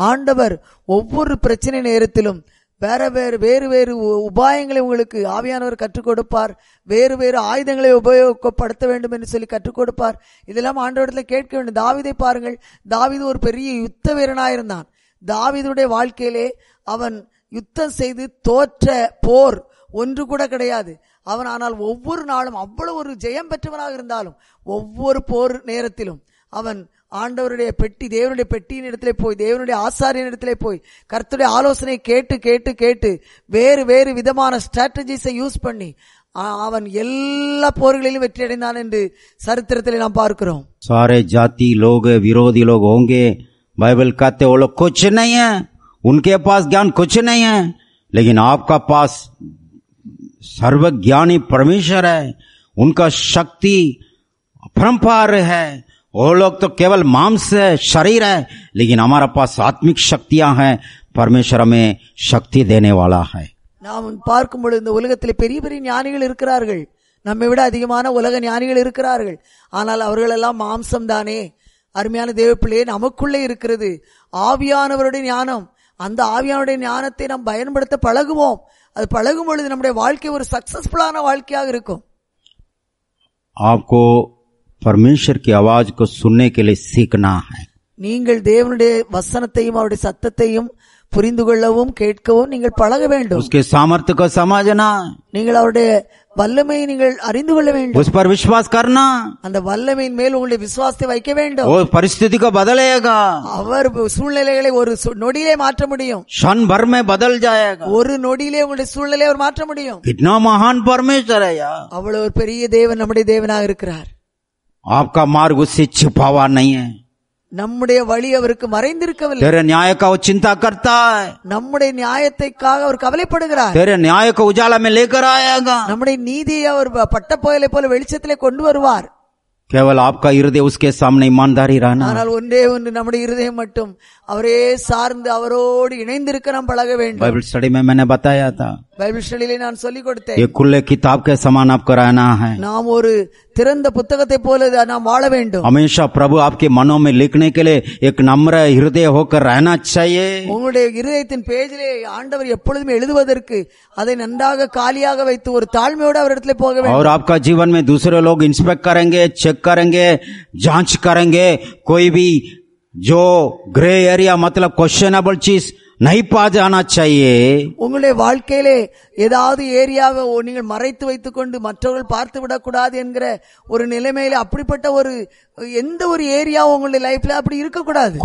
ஆண்டவர் ஒவ்வொரு பிரச்சனை நேரத்திலும் வேற வேறு வேறு வேறு உபாயங்களை உங்களுக்கு ஆவியானவர் கற்றுக் கொடுப்பார் வேறு வேறு ஆயுதங்களை உபயோகப்படுத்த வேண்டும் என்று சொல்லி கற்றுக் கொடுப்பார் இதெல்லாம் ஆண்டவரிடத்தில் கேட்க வேண்டும் தாவிதை பாருங்கள் தாவிது ஒரு பெரிய யுத்த வீரனாயிருந்தான் தாவிதுடைய வாழ்க்கையிலே அவன் யுத்தம் செய்து தோற்ற போர் ஒன்று கூட கிடையாது அவன் ஆனால் ஒவ்வொரு நாளும் அவ்வளவு ஒரு ஜெயம் பெற்றவனாக இருந்தாலும் ஒவ்வொரு போர் நேரத்திலும் அவன் ஆண்டவருடைய பெட்டி தேவனுடைய பெட்டியின் இடத்துல போய் தேவனுடைய ஆசாரியின் இடத்துல போய் கருத்துடைய ஆலோசனை கேட்டு கேட்டு கேட்டு வேறு வேறு விதமான ஸ்ட்ராட்டஜிஸை யூஸ் பண்ணி அவன் எல்லா போர்களிலும் வெற்றி அடைந்தான் என்று சரித்திரத்தில் நாம் பார்க்கிறோம் சாரே ஜாதி லோக விரோதி லோக ஓங்கே பைபிள் காத்த உள்ள लोग कुछ नहीं है उनके पास ज्ञान कुछ नहीं है लेकिन आपका पास सर्वज्ञानी परमेश्वर है वो लोग तो केवल मांस है शरीर है लेकिन हमारा पास आत्मिक शक्तियां हैं परमेश्वर हमें शक्ति देने वाला है நாம் பார்க்கும் பொழுது இந்த உலகத்தில் பெரிய பெரிய ஞானிகள் இருக்கிறார்கள் நம்மை விட அதிகமான உலக ஞானிகள் இருக்கிறார்கள் ஆனால் அவர்களெல்லாம் மாம்சம் தானே அருமையான தேவப்பிள்ளையே நமக்குள்ளே இருக்கிறது ஆவியானவருடைய ஞானம் அந்த ஆவியானுடைய ஞானத்தை நாம் பயன்படுத்த பழகுவோம் அது பழகும் பொழுது நம்முடைய வாழ்க்கை ஒரு சக்சஸ்ஃபுல்லான வாழ்க்கையாக இருக்கும் ஆப்கோ परमेश्वर की आवाज को सुनने के लिए सीखना है நீங்கள் தேவனுடைய வசனத்தையும் அவருடைய சத்தத்தையும் புரிந்து கொள்ளவும் கேட்கவும் நீங்கள் பழக வேண்டும் उसके सामर्थ्य நீங்கள் அவருடைய வல்லமையை நீங்கள் அறிந்து கொள்ள வேண்டும் उस पर विश्वास அந்த வல்லமையின் மேல் உங்களுடைய விசுவாசத்தை வைக்க வேண்டும் वो परिस्थिति को அவர் சூழ்நிலைகளை ஒரு நொடியிலே மாற்ற முடியும் क्षण भर பதல் बदल ஒரு நொடியிலே உங்களுடைய சூழ்நிலையை அவர் மாற்ற முடியும் इतना महान परमेश्वर அவ்வளவு பெரிய தேவன் நம்முடைய தேவனாக இருக்கிறார் ஆப்கா मार्ग उससे छिपा நம்முடைய வழி அவருக்கு மறைந்திருக்கவில்லை तेरे न्याय சிந்தா वो நம்முடைய நியாயத்தைக்காக அவர் கவலைப்படுகிறார் तेरे நியாயக்க को उजाला நம்முடைய நீதியை அவர் பட்ட புயலை போல வெளிச்சத்திலே கொண்டு வருவார் கேவல் ஆப்கா இருதய உஸ்கே சாமனை இமான்தாரி ஆனால் ஒன்றே ஒன்று நம்முடைய இருதயம் மட்டும் அவரே சார்ந்து அவரோடு இணைந்திருக்க நாம் பழக வேண்டும் பைபிள் ஸ்டடி மே मैंने बताया பைபிள் நான் சொல்லிக் கொடுத்தேன் எக்குள்ளே கிதாப் கே சமான் ஆப் கரானா है நாம் ஒரு திறந்த புத்தகத்தை போல நாம் வாழ வேண்டும் हमेशा प्रभु आपके मनों में लिखने के लिए एक नम्र हृदय होकर रहना चाहिए உங்களுடைய இதயத்தின் பேஜிலே ஆண்டவர் எப்பொழுதும் எழுதுவதற்கு அதை நன்றாக காலியாக வைத்து ஒரு தாழ்மையோடு அவர் இடத்துல போக வேண்டும் और आपका जीवन में दूसरे लोग इंस्पेक्ट करेंगे चेक करेंगे जांच करेंगे कोई भी जो ग्रे एरिया मतलब क्वेश्चनेबल चीज நைப்பாது உங்களுடைய வாழ்க்கையிலே ஏதாவது ஏரியாவை நீங்கள் மறைத்து வைத்துக்கொண்டு மற்றவர்கள் பார்த்து விடக்கூடாது என்கிற ஒரு நிலைமையில அப்படிப்பட்ட ஒரு எந்த ஒரு ஏரியா உங்களுடைய லைஃப்ல அப்படி இருக்கக்கூடாது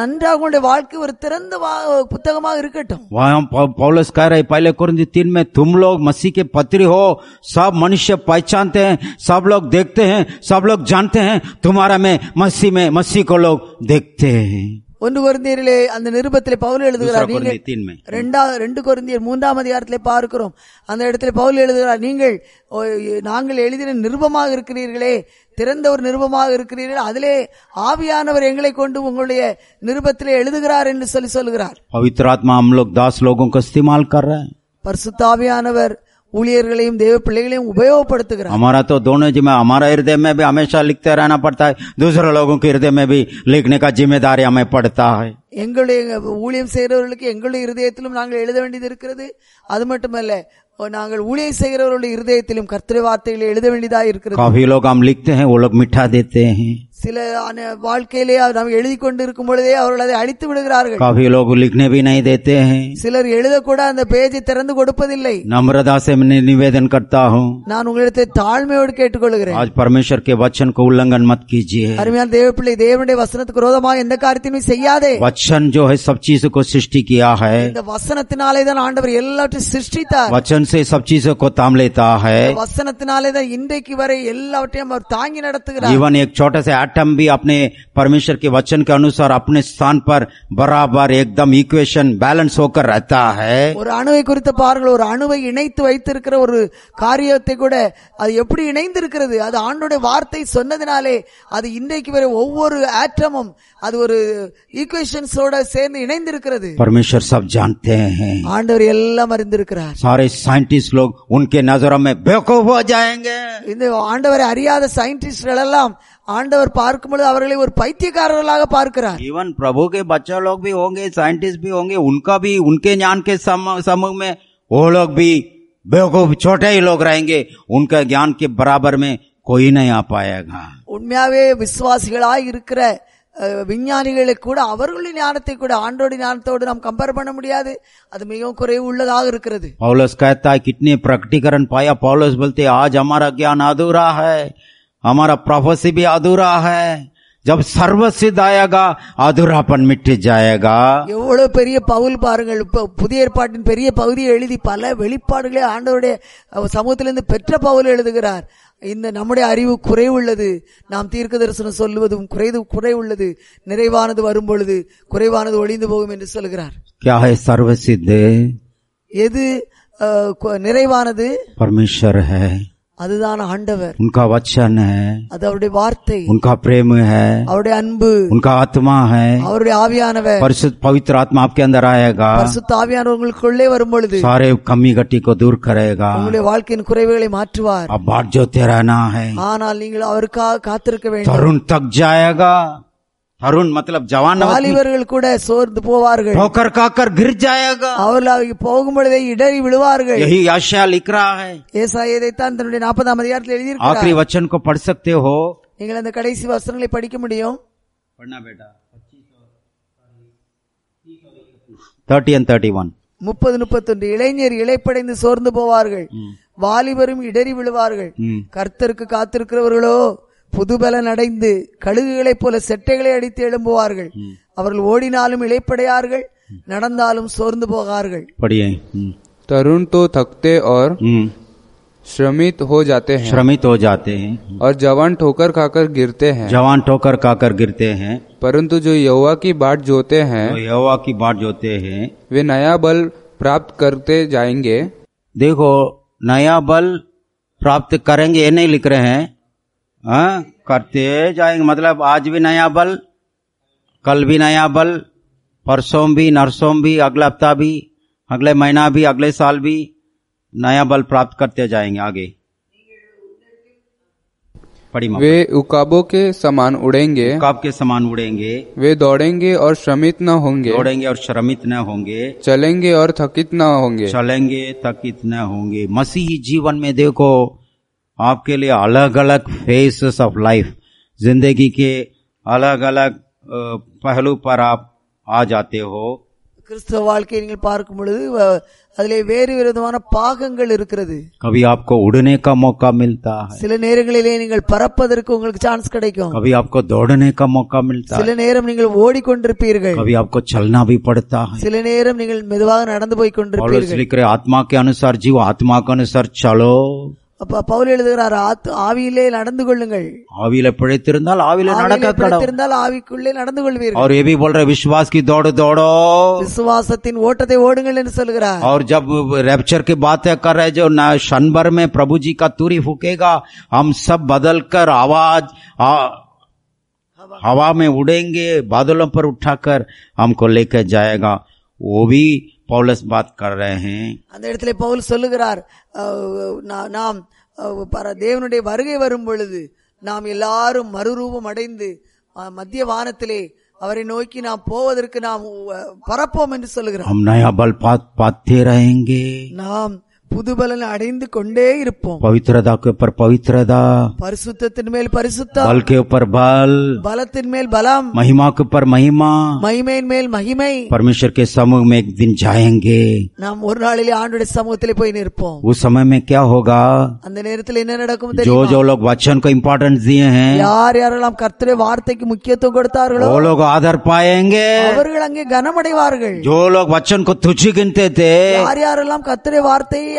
நன்றாக உங்களுடைய வாழ்க்கை ஒரு திறந்த புத்தகமாக இருக்கட்டும் पौलस्कार பயில कुरिंदी तीन में तुम लोग मसीह के पत्री हो सब லோக் पहचानते हैं सब लोग देखते हैं सब लोग ஒன்று குருந்தியரிலே அந்த நிருபத்தில் பவுல் எழுதுகிறார் நீங்கள் ரெண்டாவது ரெண்டு குருந்தியர் மூன்றாம் அதிகாரத்திலே பார்க்கிறோம் அந்த இடத்துல பவுல் எழுதுகிறார் நீங்கள் நாங்கள் எழுதின நிருபமாக இருக்கிறீர்களே திறந்த ஒரு நிருபமாக இருக்கிறீர்கள் அதிலே ஆவியானவர் எங்களை கொண்டு உங்களுடைய நிருபத்திலே எழுதுகிறார் என்று சொல்லி சொல்கிறார் பவித்ராத்மா ஹம் தாஸ் லோகம் கஸ்திமால் பரிசுத்தாவியானவர் ஊழியர்களையும் தேவ பிள்ளைகளையும் உபயோகப்படுத்துகிறோம் எங்களுடைய ஊழியம் செய்கிறவர்களுக்கு எங்களுடைய இருதயத்திலும் நாங்கள் எழுத வேண்டியது இருக்கிறது அது மட்டுமல்ல நாங்கள் ஊழியம் செய்கிறவர்களுடைய இருதயத்திலும் கர்த்தரை வார்த்தைகளை எழுத வேண்டியதாக இருக்கிறது काफी लोग சில வாழ்க்கையிலே நாம் எழுதி கொண்டிருக்கும் பொழுதே அவர்கள் அதை அழித்து விடுகிறார்கள் சிலர் எழுதக்கூட அந்த பேஜை திறந்து கொடுப்பதில்லை नम्रता से मैं நான் உங்களிடத்தை தாழ்மையோடு கேட்டுக்கொள்கிறேன் आज परमेश्वर के वचन को उल्लंघन அருமையான தேவப்பிள்ளை தேவனுடைய வசனத்துக்கு ரோதமாக எந்த காரியத்தையும் செய்யாதே வச்சன் ஜோ है सब चीजों को இந்த வசனத்தினாலே தான் ஆண்டவர் எல்லாவற்றையும் சிருஷ்டித்தார் வச்சன் சே சப் சீசுக்கோ को தாக வசனத்தினாலே தான் இன்றைக்கு வரை எல்லாவற்றையும் அவர் தாங்கி நடத்துகிறார் இவன் एक एटम भी अपने परमेश्वर के वचन के अनुसार अपने स्थान पर बराबर एकदम इक्वेशन बैलेंस होकर रहता है ஒரு அணுவை குறித்து பாருங்கள் ஒரு அணுவை இணைத்து வைத்திருக்கிற ஒரு காரியத்தை கூட அது எப்படி இணைந்திருக்கிறது அது ஆண்டோட வார்த்தை சொன்னதினாலே அது இன்றைக்கு வரை ஒவ்வொரு ஆட்டமும் அது ஒரு ஈக்குவேஷன்ஸோட சேர்ந்து இணைந்திருக்கிறது परमेश्वर सब जानते हैं ஆண்டவர் எல்லாம் அறிந்திருக்கிறார் सारे சயின்டிஸ்ட் லோக் உன்கே नजरों में बेवकूफ हो जाएंगे இந்த ஆண்டவரை அறியாத சயின்டிஸ்ட்கள் எல்லாம் ஆண்டவர் பொழுது அவர்களை ஒரு பைத்தியக்காரர்களாக பார்க்கிறார் ஈவன் பிரபு கே பச்சா லோக் பி ஹோங்கே சயின்டிஸ்ட் பி ஹோங்கே உன்கா பி உன்கே ஞான் கே சமூக மே ஓ லோக் பி बेवकूफ छोटे ही लोग रहेंगे उनका ज्ञान உண்மையாவே விசுவாசிகளாய் இருக்கிற விஞ்ஞானிகளை கூட அவர்களுடைய ஞானத்தை கூட ஆண்டோட ஞானத்தோடு நாம் கம்பேர் பண்ண முடியாது அது மிகவும் குறைவு உள்ளதாக இருக்கிறது பவுலஸ் कहता கிட்னி பிரகட்டிகரன் பாயா பவுலஸ் पौलस बोलते आज हमारा ज्ञान हमारा प्रोफेसी भी अधूरा है ஜப் சர்வ சித்தாயகா அதுராப்பன் மிட்டு ஜாயகா எவ்வளவு பெரிய பவுல் பாருங்கள் புதிய ஏற்பாட்டின் பெரிய பகுதியை எழுதி பல வெளிப்பாடுகளை ஆண்டவருடைய சமூகத்திலிருந்து பெற்ற பவுல் எழுதுகிறார் இந்த நம்முடைய அறிவு குறைவுள்ளது நாம் தீர்க்க தரிசனம் சொல்லுவதும் குறைது குறைவுள்ளது நிறைவானது வரும்பொழுது குறைவானது ஒளிந்து போகும் என்று சொல்கிறார் கியாக சர்வசித்து எது நிறைவானது பரமேஸ்வர் அதுதான் ஆண்டவர் उनका वचन है அவருடைய வார்த்தை उनका प्रेम है அவருடைய அன்பு उनका ஆத்மா है அவருடைய ஆவியானவர் பரிசுத்த ஆத்மா आपके अंदर आएगा பரிசுத்த ஆவியானவர் உங்களுக்குள்ளே வரும் பொழுது सारे கम्मी கட்டி கோ தூர கரவேगा உடனே வல்கின் குறைகளை மாற்றுவார் அப்பா ஜோதியराना है महान अलीங்கள அவர்காக காத்துக்கவே तरुण தஜாயாக அருண் मतलब जवान வாலிபர்கள் கூட சோர்ந்து போவார்கள் ठोकर காக்கர் गिर जाएगा அவர்கள் போகும் பொழுதே இடறி விழுவார்கள் यही आशा लिख रहा है ஏசா தன்னுடைய நாற்பதாம் அதிகாரத்தில் आखिरी எழுதியிருக்கிறார் वचन को पढ़ सकते हो நீங்கள் அந்த கடைசி வசனங்களை படிக்க முடியும் பண்ணா बेटा தேர்ட்டி एंड थर्टी वन முப்பது முப்பத்தொன்று இளைஞர் இளைப்படைந்து சோர்ந்து போவார்கள் வாலிபரும் இடறி விழுவார்கள் கர்த்தருக்கு காத்திருக்கிறவர்களோ புதுபலன் அடைந்து கழுகுகளைப் போல செட்டைகளை அடித்து எழும்புவார்கள் அவர்கள் ஓடினாலும் இழைப்படையார்கள் நடந்தாலும் சோர்ந்து போகார்கள் तरुण तो थकते और श्रमित हो जाते हैं श्रमित हो जाते हैं और जवान ठोकर खाकर गिरते हैं जवान ठोकर खाकर गिरते हैं परंतु जो यौवा की बाट जोते हैं तो यौवा की बाट जोते हैं वे नया बल प्राप्त करते जाएंगे देखो नया बल प्राप्त करेंगे ये नहीं लिख रहे हैं आ, हाँ? करते जाएंगे मतलब आज भी नया बल कल भी नया बल परसों भी नरसों भी अगला हफ्ता भी अगले महीना भी अगले साल भी नया बल प्राप्त करते जाएंगे आगे वे उकाबों के समान उड़ेंगे उकाब के समान उड़ेंगे वे दौड़ेंगे और श्रमित न होंगे दौड़ेंगे और श्रमित न होंगे चलेंगे और थकित न होंगे चलेंगे थकित न होंगे मसीही जीवन में देखो आपके लिए अलग अलग फेसेस ऑफ लाइफ जिंदगी के अलग अलग पहलू पर आप आ जाते हो கிறிஸ்தவ வாழ்க்கையை நீங்கள் பார்க்கும் பொழுது அதுல வேறு விதமான பாகங்கள் இருக்கிறது கவி ஆப்கோ உடனே கா மோக்கா மில்தா சில நேரங்களிலே நீங்கள் பறப்பதற்கு உங்களுக்கு சான்ஸ் கிடைக்கும் கவி ஆப்கோ தோடனே கா மோக்கா மில்தா சில நேரம் நீங்கள் ஓடிக்கொண்டிருப்பீர்கள் கவி ஆப்கோ சல்னா भी சில நேரம் நீங்கள் மெதுவாக நடந்து போய் கொண்டிருப்பீர்கள் ஆத்மாக்கு அனுசார் ஜீவ ஆத்மாக்கு அனுசார் சலோ அப்ப பவுல் எழுதுகிறார் ஆத்து ஆவியிலே நடந்து கொள்ளுங்கள் ஆவியில பிழைத்திருந்தால் ஆவியில நடக்க பிழைத்திருந்தால் ஆவிக்குள்ளே நடந்து கொள்வீர்கள் और ये भी बोल रहे विश्वास की दौड़ दौड़ो विश्वासத்தின் ஓட்டத்தை ஓடுங்கள் என்று சொல்கிறார் और जब रैप्चर की बात कर रहे जो क्षणभर में प्रभु जी का तुरी फूकेगा हम सब बदलकर आवाज आ, हवा में उड़ेंगे बादलों पर उठाकर हमको लेकर जाएगा वो भी பவுலஸ் பாத் அந்த இடத்துல பவுல் சொல்லுகிறார் நாம் தேவனுடைய வருகை வரும் பொழுது நாம் எல்லாரும் மறுரூபம் அடைந்து மத்திய வானத்திலே அவரை நோக்கி நாம் போவதற்கு நாம் பரப்போம் என்று சொல்லுகிறோம் நாம் புது பலன் அடைந்து கொண்டே இருப்போம் பவித்ரதா ऊपर पवित्रता பரிசுத்தத்தின் மேல் பரிசுத்தம் बल के ऊपर बल பலத்தின் மேல் பலம் महिमा के ऊपर महिमा மகிமையின் மேல் மகிமை परमेश्वर के समूह में एक दिन जाएंगे நாம் ஒரு நாளிலே ஆண்டுடைய சமூகத்திலே போய் நிற்போம் उस समय में क्या होगा அந்த நேரத்தில் என்ன நடக்கும் जो தெரியுமா जो लोग वचन को इम्पोर्टेंस दिए हैं யார் யாரெல்லாம் கர்த்தருடைய வார்த்தைக்கு முக்கியத்துவம் கொடுத்தார்களோ वो लोग आदर पाएंगे அவர்கள் அங்கே கனமடைவார்கள் जो लोग वचन को तुच्छ गिनते थे யார் யாரெல்லாம் கர்த்தருடைய வார்த்தையை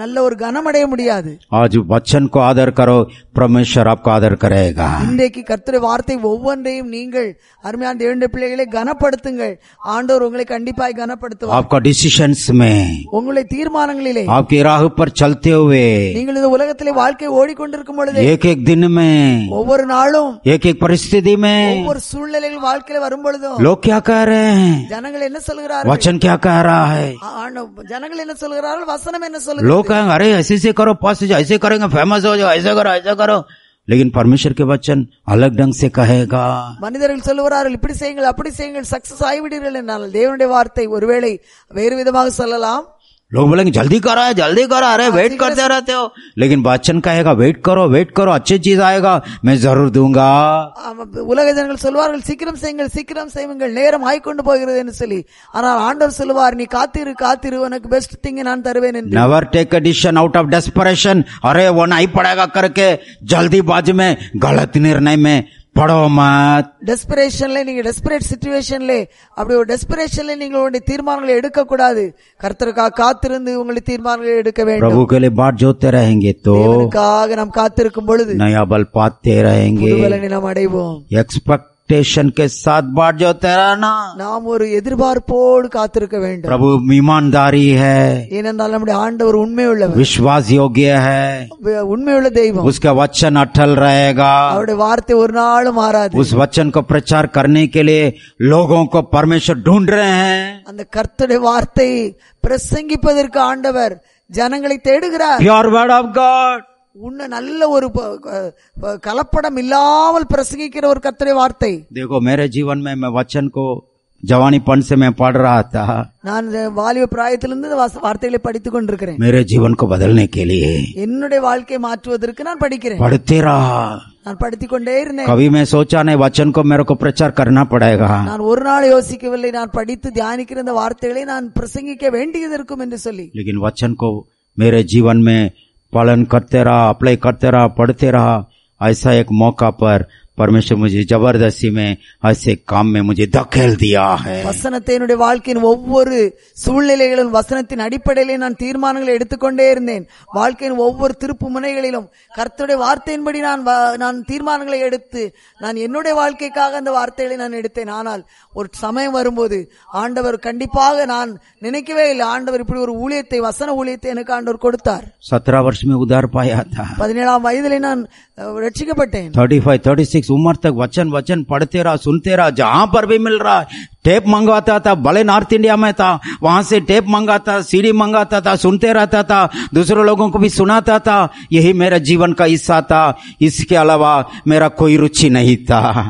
நல்ல ஒரு கனம் அடைய முடியாது ஆஜ் வச்சன் கோ ஆதர் கரோ பரமேஸ்வர் ஆப்கோ ஆதர் கரேகா இன்றைக்கு கர்த்தருடைய வார்த்தை ஒவ்வொன்றையும் நீங்கள் அருமையான இரண்டு பிள்ளைகளை கனப்படுத்துங்கள் ஆண்டோர் உங்களை கண்டிப்பாய் கனப்படுத்துவார் ஆப்கா டிசிஷன்ஸ் மே உங்களுடைய தீர்மானங்களிலே ஆப்கே ராகு பர் நீங்கள் இந்த உலகத்திலே வாழ்க்கை ஓடிக்கொண்டிருக்கும் பொழுது ஏக் ஏக் தினமே ஒவ்வொரு நாளும் ஏக் ஏக் பரிஸ்திதி மே ஒவ்வொரு சூழ்நிலையில் வாழ்க்கையில வரும் பொழுதும் லோக் ஜனங்கள் என்ன சொல்கிறார்கள் வச்சன் கியா கஹ ரஹா ஜனங்கள் என்ன சொல்கிறார்கள் வசனமே என்று சொல்லுங்க लोग कहेंगे अरे ऐसे ऐसे करो पास हो जाओ ऐसे करेंगे फेमस हो जाओ ऐसे करो ऐसे करो लेकिन परमेश्वर के वचन अलग ढंग से कहेगा மனிதர்கள் சொல்லுவார்கள் இப்படி செய்யுங்கள் அப்படி செய்யுங்கள் சக்சஸ் ஆகிவிடுவீர்கள் என்றால் தேவனுடைய வார்த்தை ஒருவேளை வேறு விதமாக சொல்லலாம் लोग बोलेंगे जल्दी करो है जल्दी करो अरे वेट करते रहते हो लेकिन बादशन कहेगा वेट करो वेट करो अच्छी चीज आएगा मैं जरूर दूंगा உலக ஜனங்கள் சொல்வார்கள் சீக்கிரம் செய்யுங்கள் சீக்கிரம் நேரம் ஆய்க்கொண்டு போகிறது என்று சொல்லி ஆனால் ஆண்டவர் சொல்வார் நீ காத்திரு காத்திரு உனக்கு பெஸ்ட் நான் தருவேன் என்று पड़ेगा करके जल्दीबाजी में गलत निर्णय में படவமாத் டெஸ்பிரேஷன்ல நீங்க டெஸ்பிரேட் சுச்சுவேஷன்ல அப்படி ஒரு டெஸ்பிரேஷன்ல நீங்க உங்களுடைய தீர்மானங்களை எடுக்க கூடாது கர்த்தருக்காக காத்திருந்து உங்களுடைய தீர்மானங்களை எடுக்க வேண்டும் பிரபு के लिए बाट जोते நாம் காத்திருக்கும் பொழுது नया बल पाते रहेंगे நாம் அடைவோம் எக்ஸ்பெக்ட் एक्सपेक्टेशन के साथ बांट जो तेरा ना नाम और यदि बार पोड़ कातर के बैंड प्रभु ईमानदारी है इन्हें नाल हमारे आंड और उनमें उल्लेख विश्वास योग्य है उनमें उल्लेख देव उसका वचन अटल रहेगा अपने वार्ते और नाल मारा उस वचन को प्रचार करने के लिए लोगों को परमेश्वर ढूंढ रहे हैं अंदर कर्तव्य वार्ते प्रसंगी உன்னை நல்ல ஒரு கலப்படம் இல்லாமல் பிரசங்கிக்கிற ஒரு கத்திரை வார்த்தை தேகோ मेरे ஜீவன் மே मैं वचन को ஜவானிப்பன் से मैं पढ़ रहा நான் வாலிப பிராயத்திலிருந்து வார்த்தைகளை படித்துக் கொண்டிருக்கிறேன் मेरे जीवन को பதில் के लिए என்னுடைய வாழ்க்கையை மாற்றுவதற்கு நான் படிக்கிறேன் படுத்தேரா நான் படித்துக் கொண்டே இருந்தேன் கவி மே सोचा नहीं वचन को मेरे को प्रचार करना पड़ेगा நான் ஒரு நாள் யோசிக்கவில்லை நான் படித்து தியானிக்கிற இந்த வார்த்தைகளை நான் பிரசங்கிக்க வேண்டியது இருக்கும் என்று சொல்லி लेकिन वचन को मेरे जीवन में पालन करते रहा अप्लाई करते रहा पढ़ते रहा ऐसा एक मौका पर பரமேஸ்வர் முஜி ஜபர்தஸ்தி மே அசே காம் மே முஜே தக்கல் தியா ஹை வசனத்தை என்னுடைய வாழ்க்கையின் ஒவ்வொரு சூழ்நிலைகளும் வசனத்தின் அடிப்படையிலே நான் தீர்மானங்களை எடுத்துக்கொண்டே இருந்தேன் வாழ்க்கையின் ஒவ்வொரு திருப்பு முனைகளிலும் கர்த்தருடைய வார்த்தையின்படி நான் நான் தீர்மானங்களை எடுத்து நான் என்னுடைய வாழ்க்கைக்காக அந்த வார்த்தைகளை நான் எடுத்தேன் ஆனால் ஒரு சமயம் வரும்போது ஆண்டவர் கண்டிப்பாக நான் நினைக்கவே இல்லை ஆண்டவர் இப்படி ஒரு ஊழியத்தை வசன ஊழியத்தை எனக்கு ஆண்டவர் கொடுத்தார் சத்ரா வருஷமே உதார் பாயா பதினேழாம் வயதிலே நான் ஜீன் ருச்சி நிதா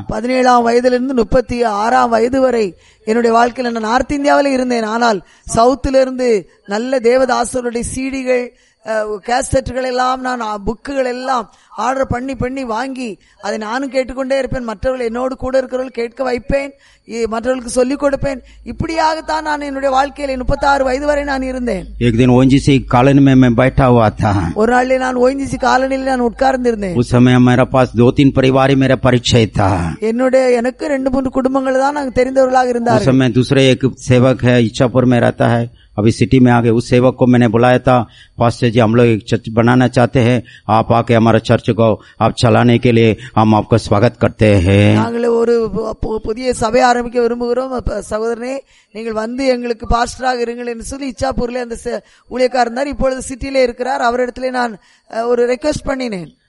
பதினேழாம் வயதிலிருந்து முப்பத்தி ஆறாம் வயது வரை என்னுடைய வாழ்க்கையில் நார்த் இந்தியாவில இருந்தேன் ஆனால் சவுத்துல நல்ல தேவதாசருடைய சீடிகள் கேசட்டுகள் எல்லாம் நான் புக்குகள் எல்லாம் ஆர்டர் பண்ணி பண்ணி வாங்கி அதை நானும் கேட்டுக்கொண்டே இருப்பேன் மற்றவர்கள் என்னோடு கூட இருக்கிறவர்கள் கேட்க வைப்பேன் மற்றவர்களுக்கு சொல்லிக் கொடுப்பேன் இப்படியாகத்தான் நான் என்னுடைய வாழ்க்கையில் முப்பத்தாறு வயது வரை நான் இருந்தேன் एक दिन ஒரு நாள் நான் ஓஎன்ஜிசி காலனில் நான் உட்கார்ந்து இருந்தேன் समय मेरा पास दो என்னுடைய எனக்கு ரெண்டு மூன்று குடும்பங்கள் தான் தெரிந்தவர்களாக இருந்தார் उस समय दूसरे एक अभी सिटी में आ गए उस सेवक को मैंने बुलाया था पास्टर जी हम लोग एक चर्च बनाना चाहते हैं आप आके हमारा चर्च को आप चलाने के लिए हम आपका स्वागत करते हैं सभा आरम्भ के விரும்புகிறோம் சகோதரனே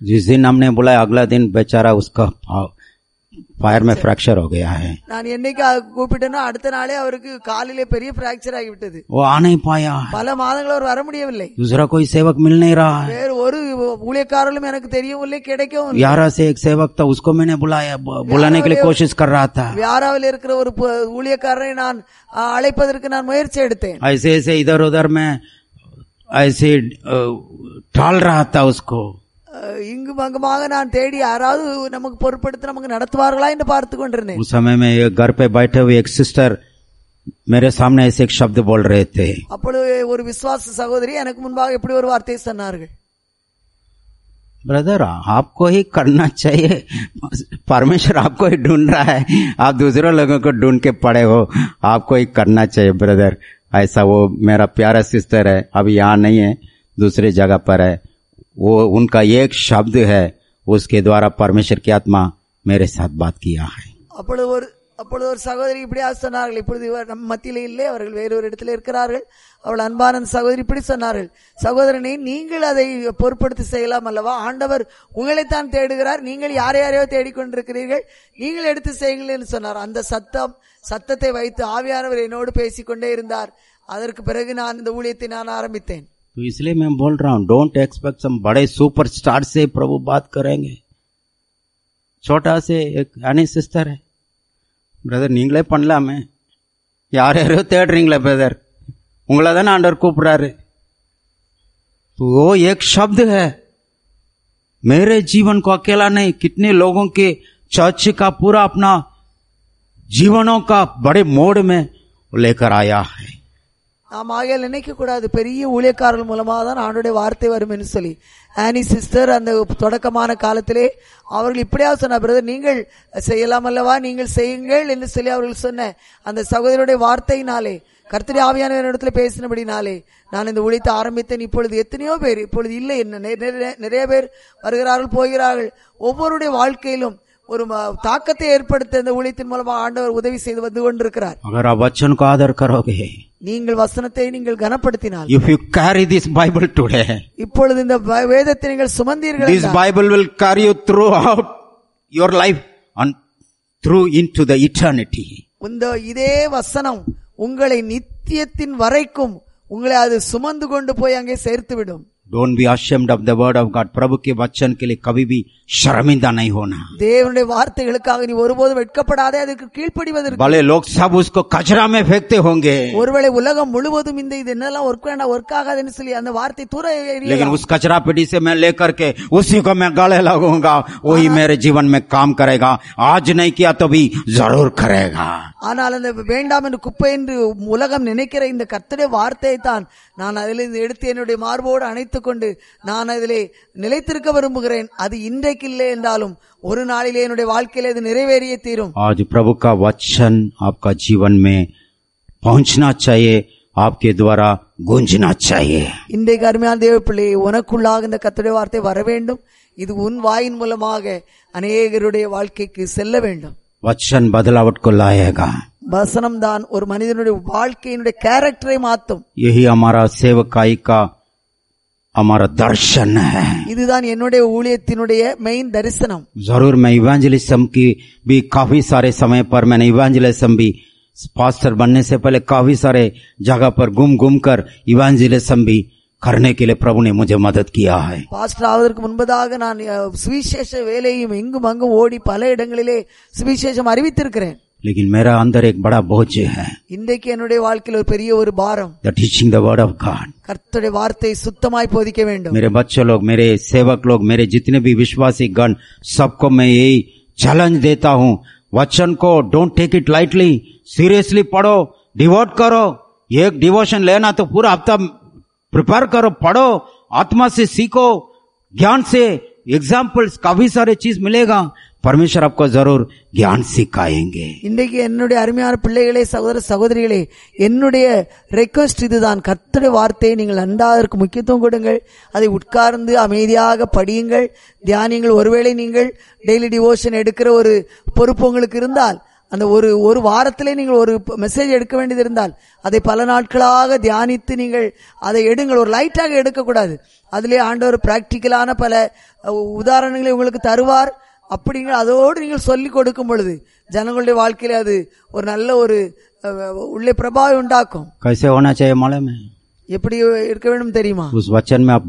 जिस दिन हमने बुलाया अगला दिन बेचारा उसका ஃபயர் மே ஃபிராக்சர் ஹோ நான் என்னைக்கு கூப்பிட்டேனோ அடுத்த நாளே அவருக்கு காலிலே பெரிய பிராக்சர் ஆகி விட்டது ஆணை பாயா नहीं பல மாதங்கள் அவர் வர முடியவில்லை दूसरा कोई सेवक मिल ஒரு ஊழியக்காரரும் எனக்கு தெரியும் இல்லை கிடைக்கும் யாரா சேக் சேவக் தா உஸ்கோ மேனே புலாயா बुलाने के लिए कोशिश வியாராவில் இருக்கிற ஒரு ஊழியக்காரரை நான் அழைப்பதற்கு நான் முயற்சி எடுத்தேன் ऐसे இதர் इधर उधर में ऐसे टाल रहा था उस समय में घर पे बैठे हुए एक सिस्टर मेरे सामने ऐसे एक शब्द बोल रहे थे அப்பொழுது ஒரு விசுவாச ब्रदर आपको ही करना चाहिए परमेश्वर आपको ही ढूंढ रहा है आप दूसरे लोगों को ढूंढ के पड़े हो आपको ही करना चाहिए ब्रदर ऐसा वो मेरा प्यारा सिस्टर है अभी यहाँ नहीं है दूसरी जगह पर है वो उनका एक शब्द है उसके द्वारा परमेश्वर की आत्मा मेरे साथ बात किया है அப்பொழுது ஒரு அப்பொழுது ஒரு சகோதரி இப்படியா சொன்னார்கள் இப்பொழுது இவர் நம் மத்தியில் இல்லை அவர்கள் வேறொரு இடத்துல இருக்கிறார்கள் அவள் அன்பான சகோதரி இப்படி சொன்னார்கள் சகோதரனை நீங்கள் அதை பொருட்படுத்தி செய்யலாம் அல்லவா ஆண்டவர் உங்களைத்தான் தேடுகிறார் நீங்கள் யாரை யாரையோ தேடிக்கொண்டிருக்கிறீர்கள் நீங்கள் எடுத்து செய்யுங்கள் என்று சொன்னார் அந்த சத்தம் சத்தத்தை வைத்து ஆவியானவர் என்னோடு பேசிக்கொண்டே இருந்தார் அதற்கு பிறகு நான் இந்த ஊழியத்தை நான் ஆரம்பித்தேன் तो इसलिए मैं बोल रहा हूं डोंट एक्सपेक्ट सम बड़े सुपर स्टार से प्रभु बात करेंगे छोटा से एक அனி சிஸ்டர் பிரதர் நீங்களே பண்ணலாமே யார் யாரையோ தேடுறீங்களே பிரதர் உங்களை தானே ஆண்டவர் கூப்பிடுறாரு तो वो एक शब्द है मेरे जीवन को अकेला नहीं कितने लोगों के चर्च का पूरा अपना जीवनों का बड़े मोड़ में लेकर आया है நாம் நினைக்க நினைக்கக்கூடாது பெரிய ஊழியக்காரர்கள் மூலமாக தான் ஆண்டுடைய வார்த்தை வரும் என்று சொல்லி ஆனி சிஸ்டர் அந்த தொடக்கமான காலத்திலே அவர்கள் இப்படியாவது சொன்ன பிரதர் நீங்கள் செய்யலாம் அல்லவா நீங்கள் செய்யுங்கள் என்று சொல்லி அவர்கள் சொன்ன அந்த சகோதரருடைய வார்த்தையினாலே கர்த்தரி ஆவியான இடத்துல பேசினபடினாலே நான் இந்த உழைத்து ஆரம்பித்தேன் இப்பொழுது எத்தனையோ பேர் இப்பொழுது இல்லை என்ன நிறைய பேர் வருகிறார்கள் போகிறார்கள் ஒவ்வொருடைய வாழ்க்கையிலும் ஒரு தாக்கத்தை ஏற்படுத்த இந்த ஊழியத்தின் மூலமாக ஆண்டவர் உதவி செய்து வந்து கொண்டிருக்கிறார் அகர் வச்சன் கோ கரோகே நீங்கள் வசனத்தை நீங்கள் கனப்படுத்தினால் if you carry this Bible today இப்பொழுது இந்த வேதத்தை நீங்கள் சுமந்தீர்கள் this Bible will carry you throughout your life and through into the eternity இந்த இதே வசனம் உங்களை நித்தியத்தின் வரைக்கும் உங்களை அது சுமந்து கொண்டு போய் அங்கே சேர்த்து விடும் don't be ashamed of the word of God Prabhu के वचन के लिए कभी भी शर्मिंदा नहीं होना देवனுடைய வார்த்தைகளுக்காக நீ ஒருபோதும் வெட்கப்படாதே அதற்கு கீழ்ப்படிவதற்கு भले लोग सब उसको कचरा में फेंकते होंगे ஒருவேளை உலகம் முழுவதும் இந்த இது என்னெல்லாம் ஒர்க் வேண்டாம் ஒர்க் ஆகாதுன்னு சொல்லி அந்த வார்த்தை தூர लेकिन उस कचरा पेटी से मैं लेकर के उसी को मैं गले लगाऊंगा वही मेरे जीवन में काम करेगा आज नहीं किया तो भी जरूर करेगा ஆனால் அந்த வேண்டாம் என்று குப்பை என்று உலகம் நினைக்கிற இந்த கர்த்தருடைய நான் அதிலிருந்து எடுத்து என்னுடைய மார்போடு அணைத்து கொண்டு நான் அதிலே நிலைத்திருக்க விரும்புகிறேன் அது இன்றைக்கு இல்லை என்றாலும் ஒரு நாளிலே என்னுடைய வாழ்க்கையில இது நிறைவேறிய தீரும் आज பிரபு கா வச்சன் ஆப்கா ஜீவன் மே पहुंचना சாயே ஆப்கே துவாரா கூஞ்சினா சாயே இன்றைக்கு அருமையான தேவ பிள்ளையை உனக்குள்ளாக இந்த கத்துடைய வார்த்தை வர வேண்டும் இது உன் வாயின் மூலமாக அநேகருடைய வாழ்க்கைக்கு செல்ல வேண்டும் வச்சன் बदलावट வசனம் தான் ஒரு மனிதனுடைய வாழ்க்கையினுடைய கேரக்டரை மாத்தும் இயையா மாரா சேவகாயिका हमारा दर्शन है இது தான் என்னுடைய ஊழியத்தினுடைய மெயின் தரிசனம் जरूर मैं इवेंजेलिज्म की भी काफी सारे समय पर मैं इवेंजेलिज्म भी पास्टर बनने से पहले काफी सारे जगह पर घूम घूम कर इवेंजेलिज्म भी करने के लिए प्रभु ने मुझे मदद किया है पास्टर आदर के मुनबदागा நான் சுவிசேஷ வேளையையும் எங்க மங்க ஓடி பல இடங்களிலே சுவிசேஷம் அறிவித்திருக்கிறேன் लेकिन मेरा अंदर एक बड़ा बोझ है இன்றைக்கு என்னுடைய வாழ்க்கையில் ஒரு பெரிய ஒரு பாரம் the teaching the word of God கர்த்தருடைய வார்த்தை சுத்தமாய் போதிக்க வேண்டும் मेरे बच्चों लोग मेरे सेवक लोग मेरे जितने भी विश्वासी गण सबको मैं यही चैलेंज देता हूं वचन को don't take it lightly seriously पढ़ो डिवोट करो एक डिवोशन लेना तो पूरा हफ्ता प्रिपेयर करो पढ़ो आत्मा से सीखो ज्ञान से एग्जाम्पल्स काफी सारे चीज मिलेगा परमेश्वर आपको जरूर ज्ञान सिखाएंगे இன்றைக்கு என்னுடைய அருமையான பிள்ளைகளே சகோதர சகோதரிகளே என்னுடைய ரெக்வஸ்ட் இதுதான் கத்துடைய வார்த்தையை நீங்கள் நன்றாக முக்கியத்துவம் கொடுங்கள் அதை உட்கார்ந்து அமைதியாக படியுங்கள் தியானியங்கள் ஒருவேளை நீங்கள் டெய்லி டிவோஷன் எடுக்கிற ஒரு பொறுப்பு உங்களுக்கு இருந்தால் அந்த ஒரு ஒரு வாரத்திலே நீங்கள் ஒரு மெசேஜ் எடுக்க வேண்டியது இருந்தால் அதை பல நாட்களாக தியானித்து நீங்கள் அதை எடுங்கள் ஒரு லைட்டாக எடுக்கக்கூடாது அதிலே ஆண்டவர் பிராக்டிக்கலான பல உதாரணங்களை உங்களுக்கு தருவார் அப்படிங்கிற அதோடு நீங்கள் சொல்லிக் கொடுக்கும் பொழுது ஜனங்களுடைய வாழ்க்கையில அது ஒரு நல்ல ஒரு உள்ளே பிரபாவம் உண்டாக்கும் எப்படி இருக்க வேண்டும் தெரியுமா उस वचन में आप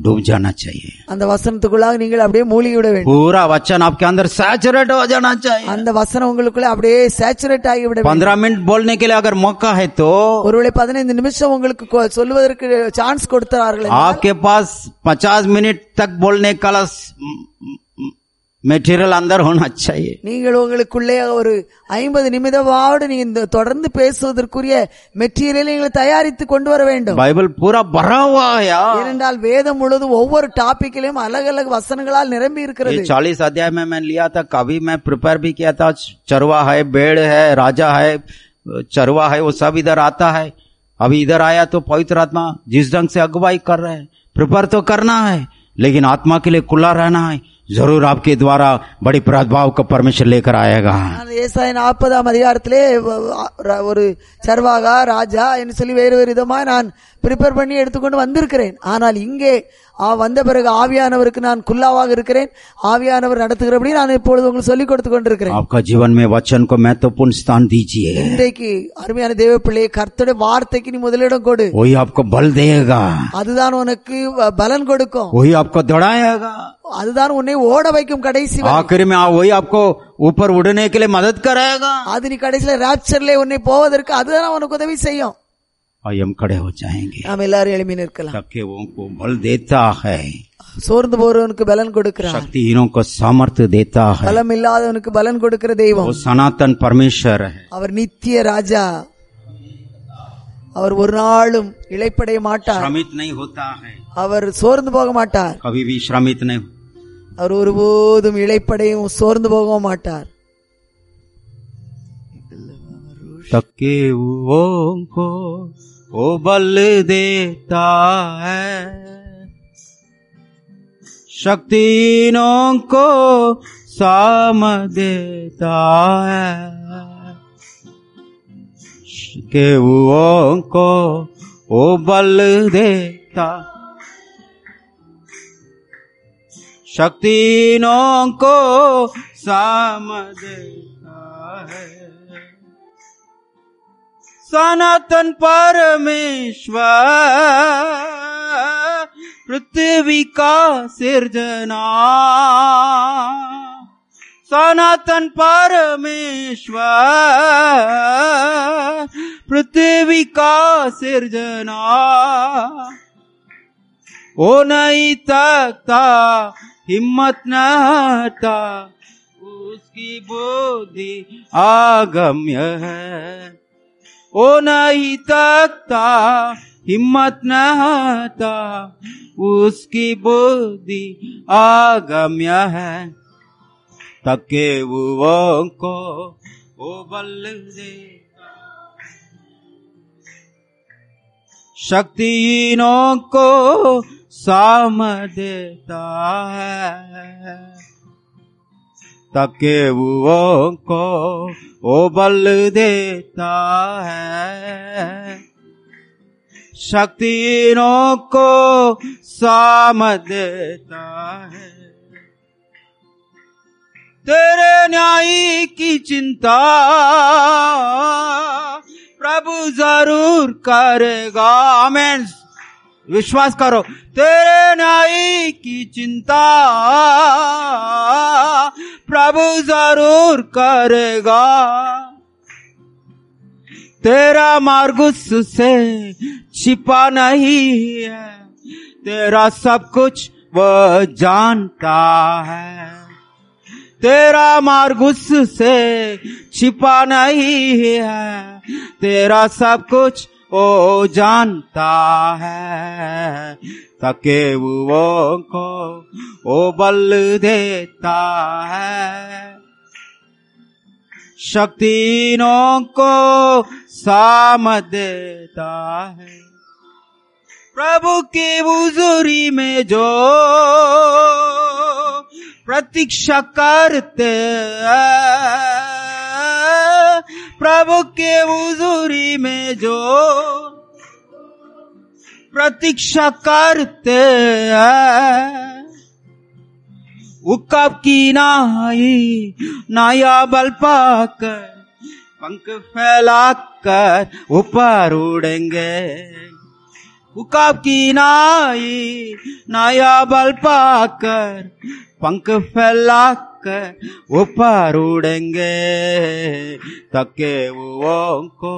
அந்த வசனத்துக்குள்ளாக நீங்கள் அப்படியே மூழ்கி விட வேண்டும் पूरा வச்சன் आपके अंदर सैचुरेट हो जाना அந்த வசனம் உங்களுக்குள்ள அப்படியே சேச்சுரேட் ஆகி விட வேண்டும் மினிட் போல்னே बोलने के लिए ஒருவேளை பதினைந்து நிமிஷம் உங்களுக்கு சொல்லுவதற்கு சான்ஸ் கொடுத்தார்கள் आपके பாஸ் பச்சாஸ் மினிட் தக் போல்னே का மெட்டீரியல் அந்தர் ஹோனா நீங்கள் உங்களுக்குள்ளே ஒரு ஐம்பது நிமிடமாவோடு நீங்க தொடர்ந்து பேசுவதற்குரிய மெட்டீரியல் நீங்கள் தயாரித்து கொண்டு வர வேண்டும் பைபிள் பூரா பரவாயா ஏனென்றால் வேதம் முழுவதும் ஒவ்வொரு டாபிக்லயும் அலக அலக வசனங்களால் நிரம்பி இருக்கிறது சாலிஸ் அத்தியாயமே மே मैं लिया था कभी ஹை प्रिपेयर ஹை ராஜா ஹை चरवा ஹை बेड़ है राजा ஆத்தா ஹை है இதர் ஆயா इधर பவித்ர ஆத்மா अभी इधर आया அகுவாய் पवित्र आत्मा जिस ढंग से अगुवाई कर रहे हैं प्रिपेयर तो करना है ஜரூர் ஆப்கே துவாரா படி பிராத்பாவுக்கு பர்மிஷன் லேக்கர் ஆயேகா ஏசாயின் நாற்பதாம் அதிகாரத்திலே ஒரு சர்வாகா ராஜா என்று சொல்லி வேறு வேறு விதமாக நான் ப்ரிப்பேர் பண்ணி எடுத்துக்கொண்டு வந்திருக்கிறேன் ஆனால் இங்கே வந்த பிறகு ஆவியானவருக்கு நான் குல்லாவாக இருக்கிறேன் ஆவியானவர் நடத்துகிறபடி நான் இப்பொழுது உங்களுக்கு சொல்லிக் கொடுத்து கொண்டிருக்கிறேன் இன்றைக்கு அருமையான தேவ பிள்ளையை கர்த்தோட வார்த்தைக்கு நீ முதலிடம் கொடு ஓய் ஆப்கோ பல் தேகா அதுதான் உனக்கு பலன் கொடுக்கும் ஓய் ஆப்கோ தொடாயகா அதுதான் உன்னை ஓட வைக்கும் கடைசி आखिर ஓய் ஆப்கோ आपको உடனே उड़ने के அது நீ கடைசியில ராப்சர்ல உன்னை போவதற்கு அதுதான் உனக்கு உதவி செய்யும் और हम நாம் எல்லாரும் எழும்பி சோர்ந்து போறவனுக்கு பலன் கொடுக்கிற சக்தி இனோக்கு சமர்த்து देता பலம் இல்லாதவனுக்கு பலன் கொடுக்கிற தெய்வம் सनातन பரமேஸ்வர அவர் நித்திய ராஜா அவர் ஒரு நாளும் இழைப்படைய மாட்டார் அமித் நை होता அவர் சோர்ந்து போக மாட்டார் கவி வி श्रमित नहीं அவர் ஒருபோதும் இழைப்படையும் சோர்ந்து போகவும் மாட்டார் தக்கே ஓம் கோ वो बल देता है शक्तिनों को साम देता है केवुओं को वो बल देता शक्तिनों को साम देता सनातन परमेश्वर पृथ्वी का सिर्जना सनातन परमेश्वर पृथ्वी का सिर्जना ओ नहीं तकता हिम्मत न उसकी बुद्धि आगम्य है ओ नहीं तकता हिम्मत न हता उसकी बुद्धि आगम्य है तके वो को ओ बल दे शक्तिहीनों को साम देता है वो को ओबल देता है शक्तिनों को साम देता है तेरे न्याय की चिंता प्रभु जरूर करेगा आमेन विश्वास करो तेरे नाई की चिंता प्रभु जरूर करेगा तेरा मार्ग उससे छिपा नहीं है तेरा सब कुछ वह जानता है तेरा मार्ग उससे छिपा नहीं है तेरा सब कुछ को जानता है थके वो को वो बल देता है शक्तिनों को साम देता है प्रभु की उजूरी में जो प्रतीक्षा करते प्रभु के उजूरी में जो प्रतीक्षा करते कब की नाई नाया बल पाकर पंख फैलाकर ऊपर उड़ेंगे उकाब की नाई नया बल पाकर पंख फैला कर ऊपर उड़ेंगे तके वो को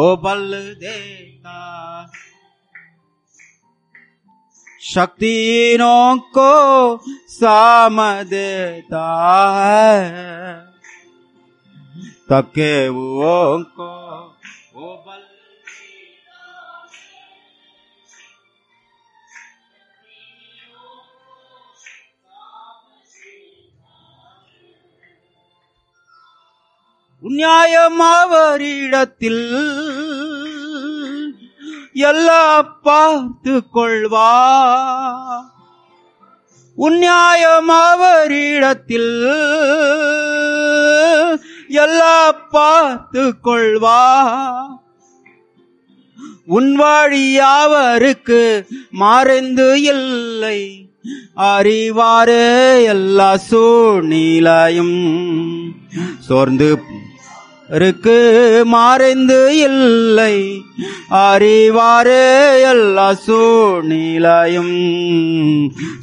ओ बल देता शक्तिनों को साम देता है तके वो को நியாயமாவரிடத்தில் எல்லாம் பார்த்து கொள்வா உன்யாயமாவரிடத்தில் எல்லாம் பார்த்து கொள்வா உன்வாழியாவருக்கு வழியாவருக்கு இல்லை அறிவாறு எல்லா சூழ்நிலையும் சோர்ந்து ருக்கு மாறிந்து இல்லை அறிவாரே எல்லா சூழ்நிலையும்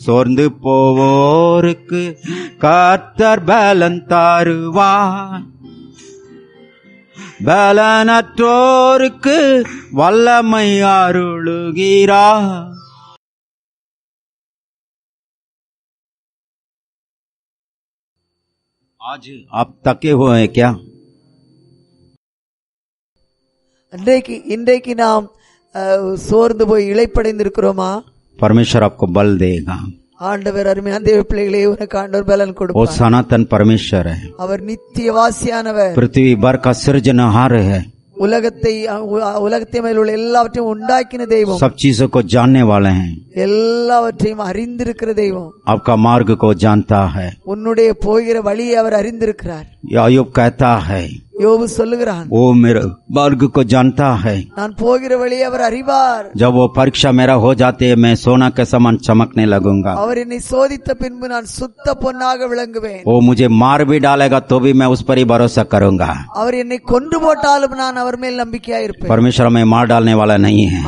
சோர்ந்து போவோருக்கு கர்த்தர் பலன் தருவார் பலனற்றோருக்கு வல்லமை அருளுகிறா आज आप तके हुए हैं क्या இன்றைக்கு இன்றைக்கு நாம் சோர்ந்து போய் இருக்கிறோமா பரமேஸ்வர் आपको बल ஆண்டவர் அருமையான தேவ பிள்ளைகளே உனக்கு ஆண்டவர் பலன் கொடுப்பார் वो सनातन அவர் நித்திய வாசியானவர் பிருத்திவி பார்க்க सृजनहार உலகத்தை உலகத்தை மேல உள்ள எல்லாவற்றையும் உண்டாக்கின தெய்வம் சப் சீசோ ஜானே வாழ எல்லாவற்றையும் அறிந்திருக்கிற தெய்வம் आपका मार्ग கோ जानता है உன்னுடைய போகிற வழியை அவர் அறிந்திருக்கிறார் யாயோ कहता योब मार्ग को जानता है नान जब वो परीक्षा मेरा हो जाते है मैं सोना के समान चमकने लगूंगा और इन्हें नान सुत्त पोन्नाग वो मुझे मार भी डालेगा तो भी मैं उस पर ही भरोसा करूंगा और इन्हें कुंड पोटाल नान अवर में नंबिका परमेश्वर में मार डालने वाला नहीं है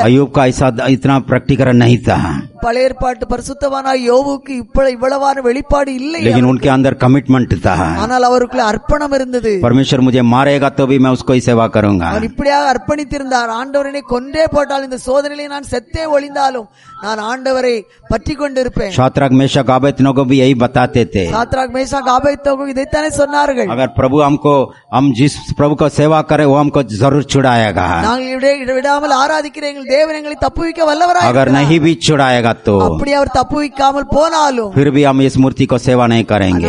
अयुब का ऐसा इतना प्रकटीकरण नहीं था பழைய ஏற்பாட்டு பரிசுத்தவான யோவுக்கு இப்ப இவ்வளவான வெளிப்பாடு இல்லை लेकिन उनके अंदर कमिटमेंट था ஆனால் அவருக்குள்ள அர்ப்பணம் இருந்தது பரமேஸ்வர் मुझे मारेगा तो भी मैं उसको ही सेवा அவர் இப்படியாக அர்ப்பணித்திருந்தார் ஆண்டவரனை கொன்றே போட்டால் இந்த சோதனையிலே நான் செத்தே ஒளிந்தாலும் நான் ஆண்டவரை பற்றி கொண்டிருப்பேன் शात्राक மேஷா காபேத் को भी பத்தாத்தே बताते थे சாத்ராக் மேசா காபைத்தோகு இதைத்தானே சொன்னார்கள் अगर प्रभु हमको हम जिस प्रभु को सेवा करें वो हमको जरूर छुड़ाएगा நாங்கள் இடையே விடாமல் ஆராதிக்கிற எங்கள் தேவன் எங்களை தப்புவிக்க வல்லவராக अगर இருக்கிறார். नहीं तो अपनी और फिर भी हम इस मूर्ति को सेवा नहीं करेंगे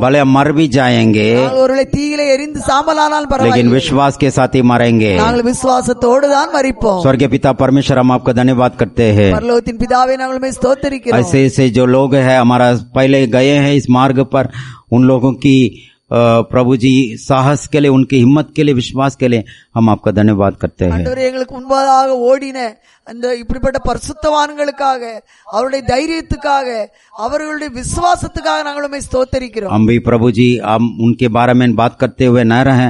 भले हम मर भी जाएंगे लेकिन विश्वास के साथ ही मरेंगे विश्वास விசுவாசத்தோடு मरीपो स्वर्गीय पिता परमेश्वर हम आपका धन्यवाद करते हैं ऐसे ऐसे जो लोग है हमारा पहले गए हैं इस मार्ग पर उन लोगों की प्रभु जी साहस के लिए उनकी हिम्मत के लिए विश्वास के लिए हम आपका धन्यवाद करते हैं முன்பதாக ஓடின அந்த இப்படிப்பட்ட பரிசுத்தவான்களுக்காக அவருடைய தைரியத்துக்காக அவர்களுடைய விசுவாசத்துக்காக ஸ்தோத்தரிக்கிறோம் हम भी प्रभु जी हम उनके बारे में बात करते हुए न रहे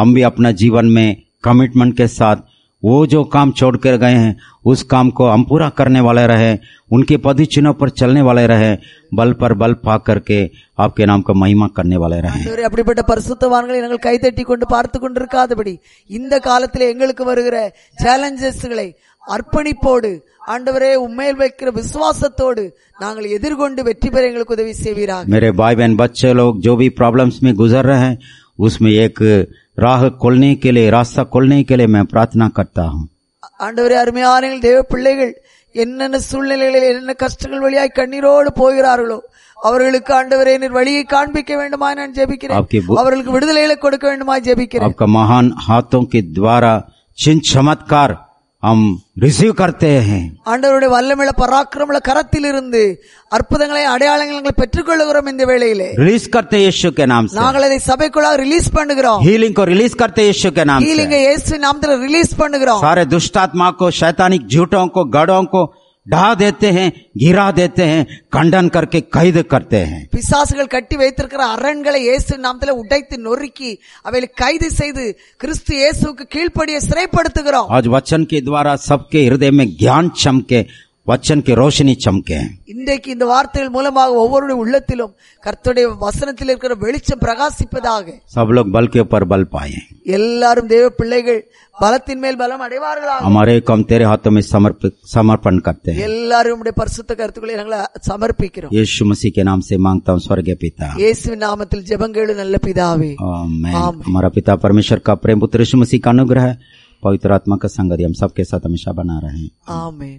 हम भी अपना जीवन में कमिटमेंट के साथ वो जो काम छोड़कर गए हैं उस काम को हम पूरा करने वाले रहे उनके पद चिन्हों पर चलने वाले रहे बल पर बल पा करके आपके नाम का महिमा करने वाले रहे அப்படிப்பட்ட பரிசுத்தவான்களை நாங்கள் கைத்தட்டி கொண்டு பார்த்து கொண்டிருக்காதபடி இந்த காலத்தில் எங்களுக்கு வருகிற சேலஞ்சஸ்களை அர்ப்பணிப்போடு ஆண்டவரே உண்மையில் வைக்கிற விசுவாசத்தோடு நாங்கள் எதிர்கொண்டு வெற்றி பெற எங்களுக்கு உதவி செய்வீராக मेरे பாய் பேன் बच्चे லோக் जो भी प्रॉब्लम्स में गुजर रहे हैं उसमें एक ராக கொள்னே கேளே ராசா கொள்னே கேளே மே பிரார்த்தனா கர்த்தாகும் ஆண்டவரே அருமையான தேவ பிள்ளைகள் என்னென்ன சூழ்நிலைகளில் என்னென்ன கஷ்டங்கள் வழியாய் கண்ணீரோடு போகிறார்களோ அவர்களுக்கு ஆண்டவரே நீர் வழியை காண்பிக்க வேண்டுமா நான் ஜெபிக்கிறேன் அவர்களுக்கு விடுதலைகளை கொடுக்க வேண்டுமா ஜெபிக்கிறேன் மகான் ஹாத்தோம் துவாரா சின் சமத்கார் हम रिसीव करते हैं ஆண்டவருடைய வல்லமுள்ள பராக்கிரமல கரத்தில் இருந்து அற்புதங்களை அடையாளங்களை பெற்றுக்கொள்கிறோம் இந்த வேளையிலே ரிலீஸ் करते இயேசு கே நாம் சே நாங்கள் இதை சபைக்குள்ள ரிலீஸ் பண்ணுகிறோம் ஹீலிங் கோ ரிலீஸ் करते இயேசு கே நாம் சே ஹீலிங் இயேசு நாமத்தில் ரிலீஸ் பண்ணுகிறோம் सारे दुष्ट आत्मा को शैतानिक झूठों को गड़ों को டா தேத்து கிரா தேத்து கண்டன் हैं கைது करते பிசாசுகள் கட்டி வைத்திருக்கிற அரண்களை இயேசு நாமத்தில் உடைத்து நொறுக்கி அவைகளை கைது செய்து கிறிஸ்து இயேசுக்கு கீழ்ப்படிய சிறைப்படுத்துகிறோம் ஆஜ் வச்சன் கே துவாரா சப்கே हृदय கியான் சம்கே வச்சன் கி ரோஷனி சம்கே இன்றைக்கு இந்த வார்த்தைகள் மூலமாக ஒவ்வொருடைய உள்ளத்திலும் கர்த்தருடைய வசனத்தில் இருக்கிற வெளிச்சம் பிரகாசிப்பதாக சப் லோக் பல் கே பர் பல் பாயே எல்லாரும் தேவ பிள்ளைகள் பலத்தின் மேல் பலம் அடைவார்களாக हमारे काम तेरे हाथों में समर्पित समर्पण करते हैं எல்லாரும் உடைய பரிசுத்த கருத்துக்களை நாங்கள் சமர்ப்பிக்கிறோம் இயேசு மसीह के नाम से मांगता हूं स्वर्गीय पिता இயேசுவின் நாமத்தில் ஜெபங்கேளு நல்ல பிதாவே ஆமென் हमारा पिता परमेश्वर का प्रेम पुत्र यीशु मसीह का अनुग्रह पवित्र आत्मा का संगति हम सबके साथ हमेशा बना रहे हैं आमीन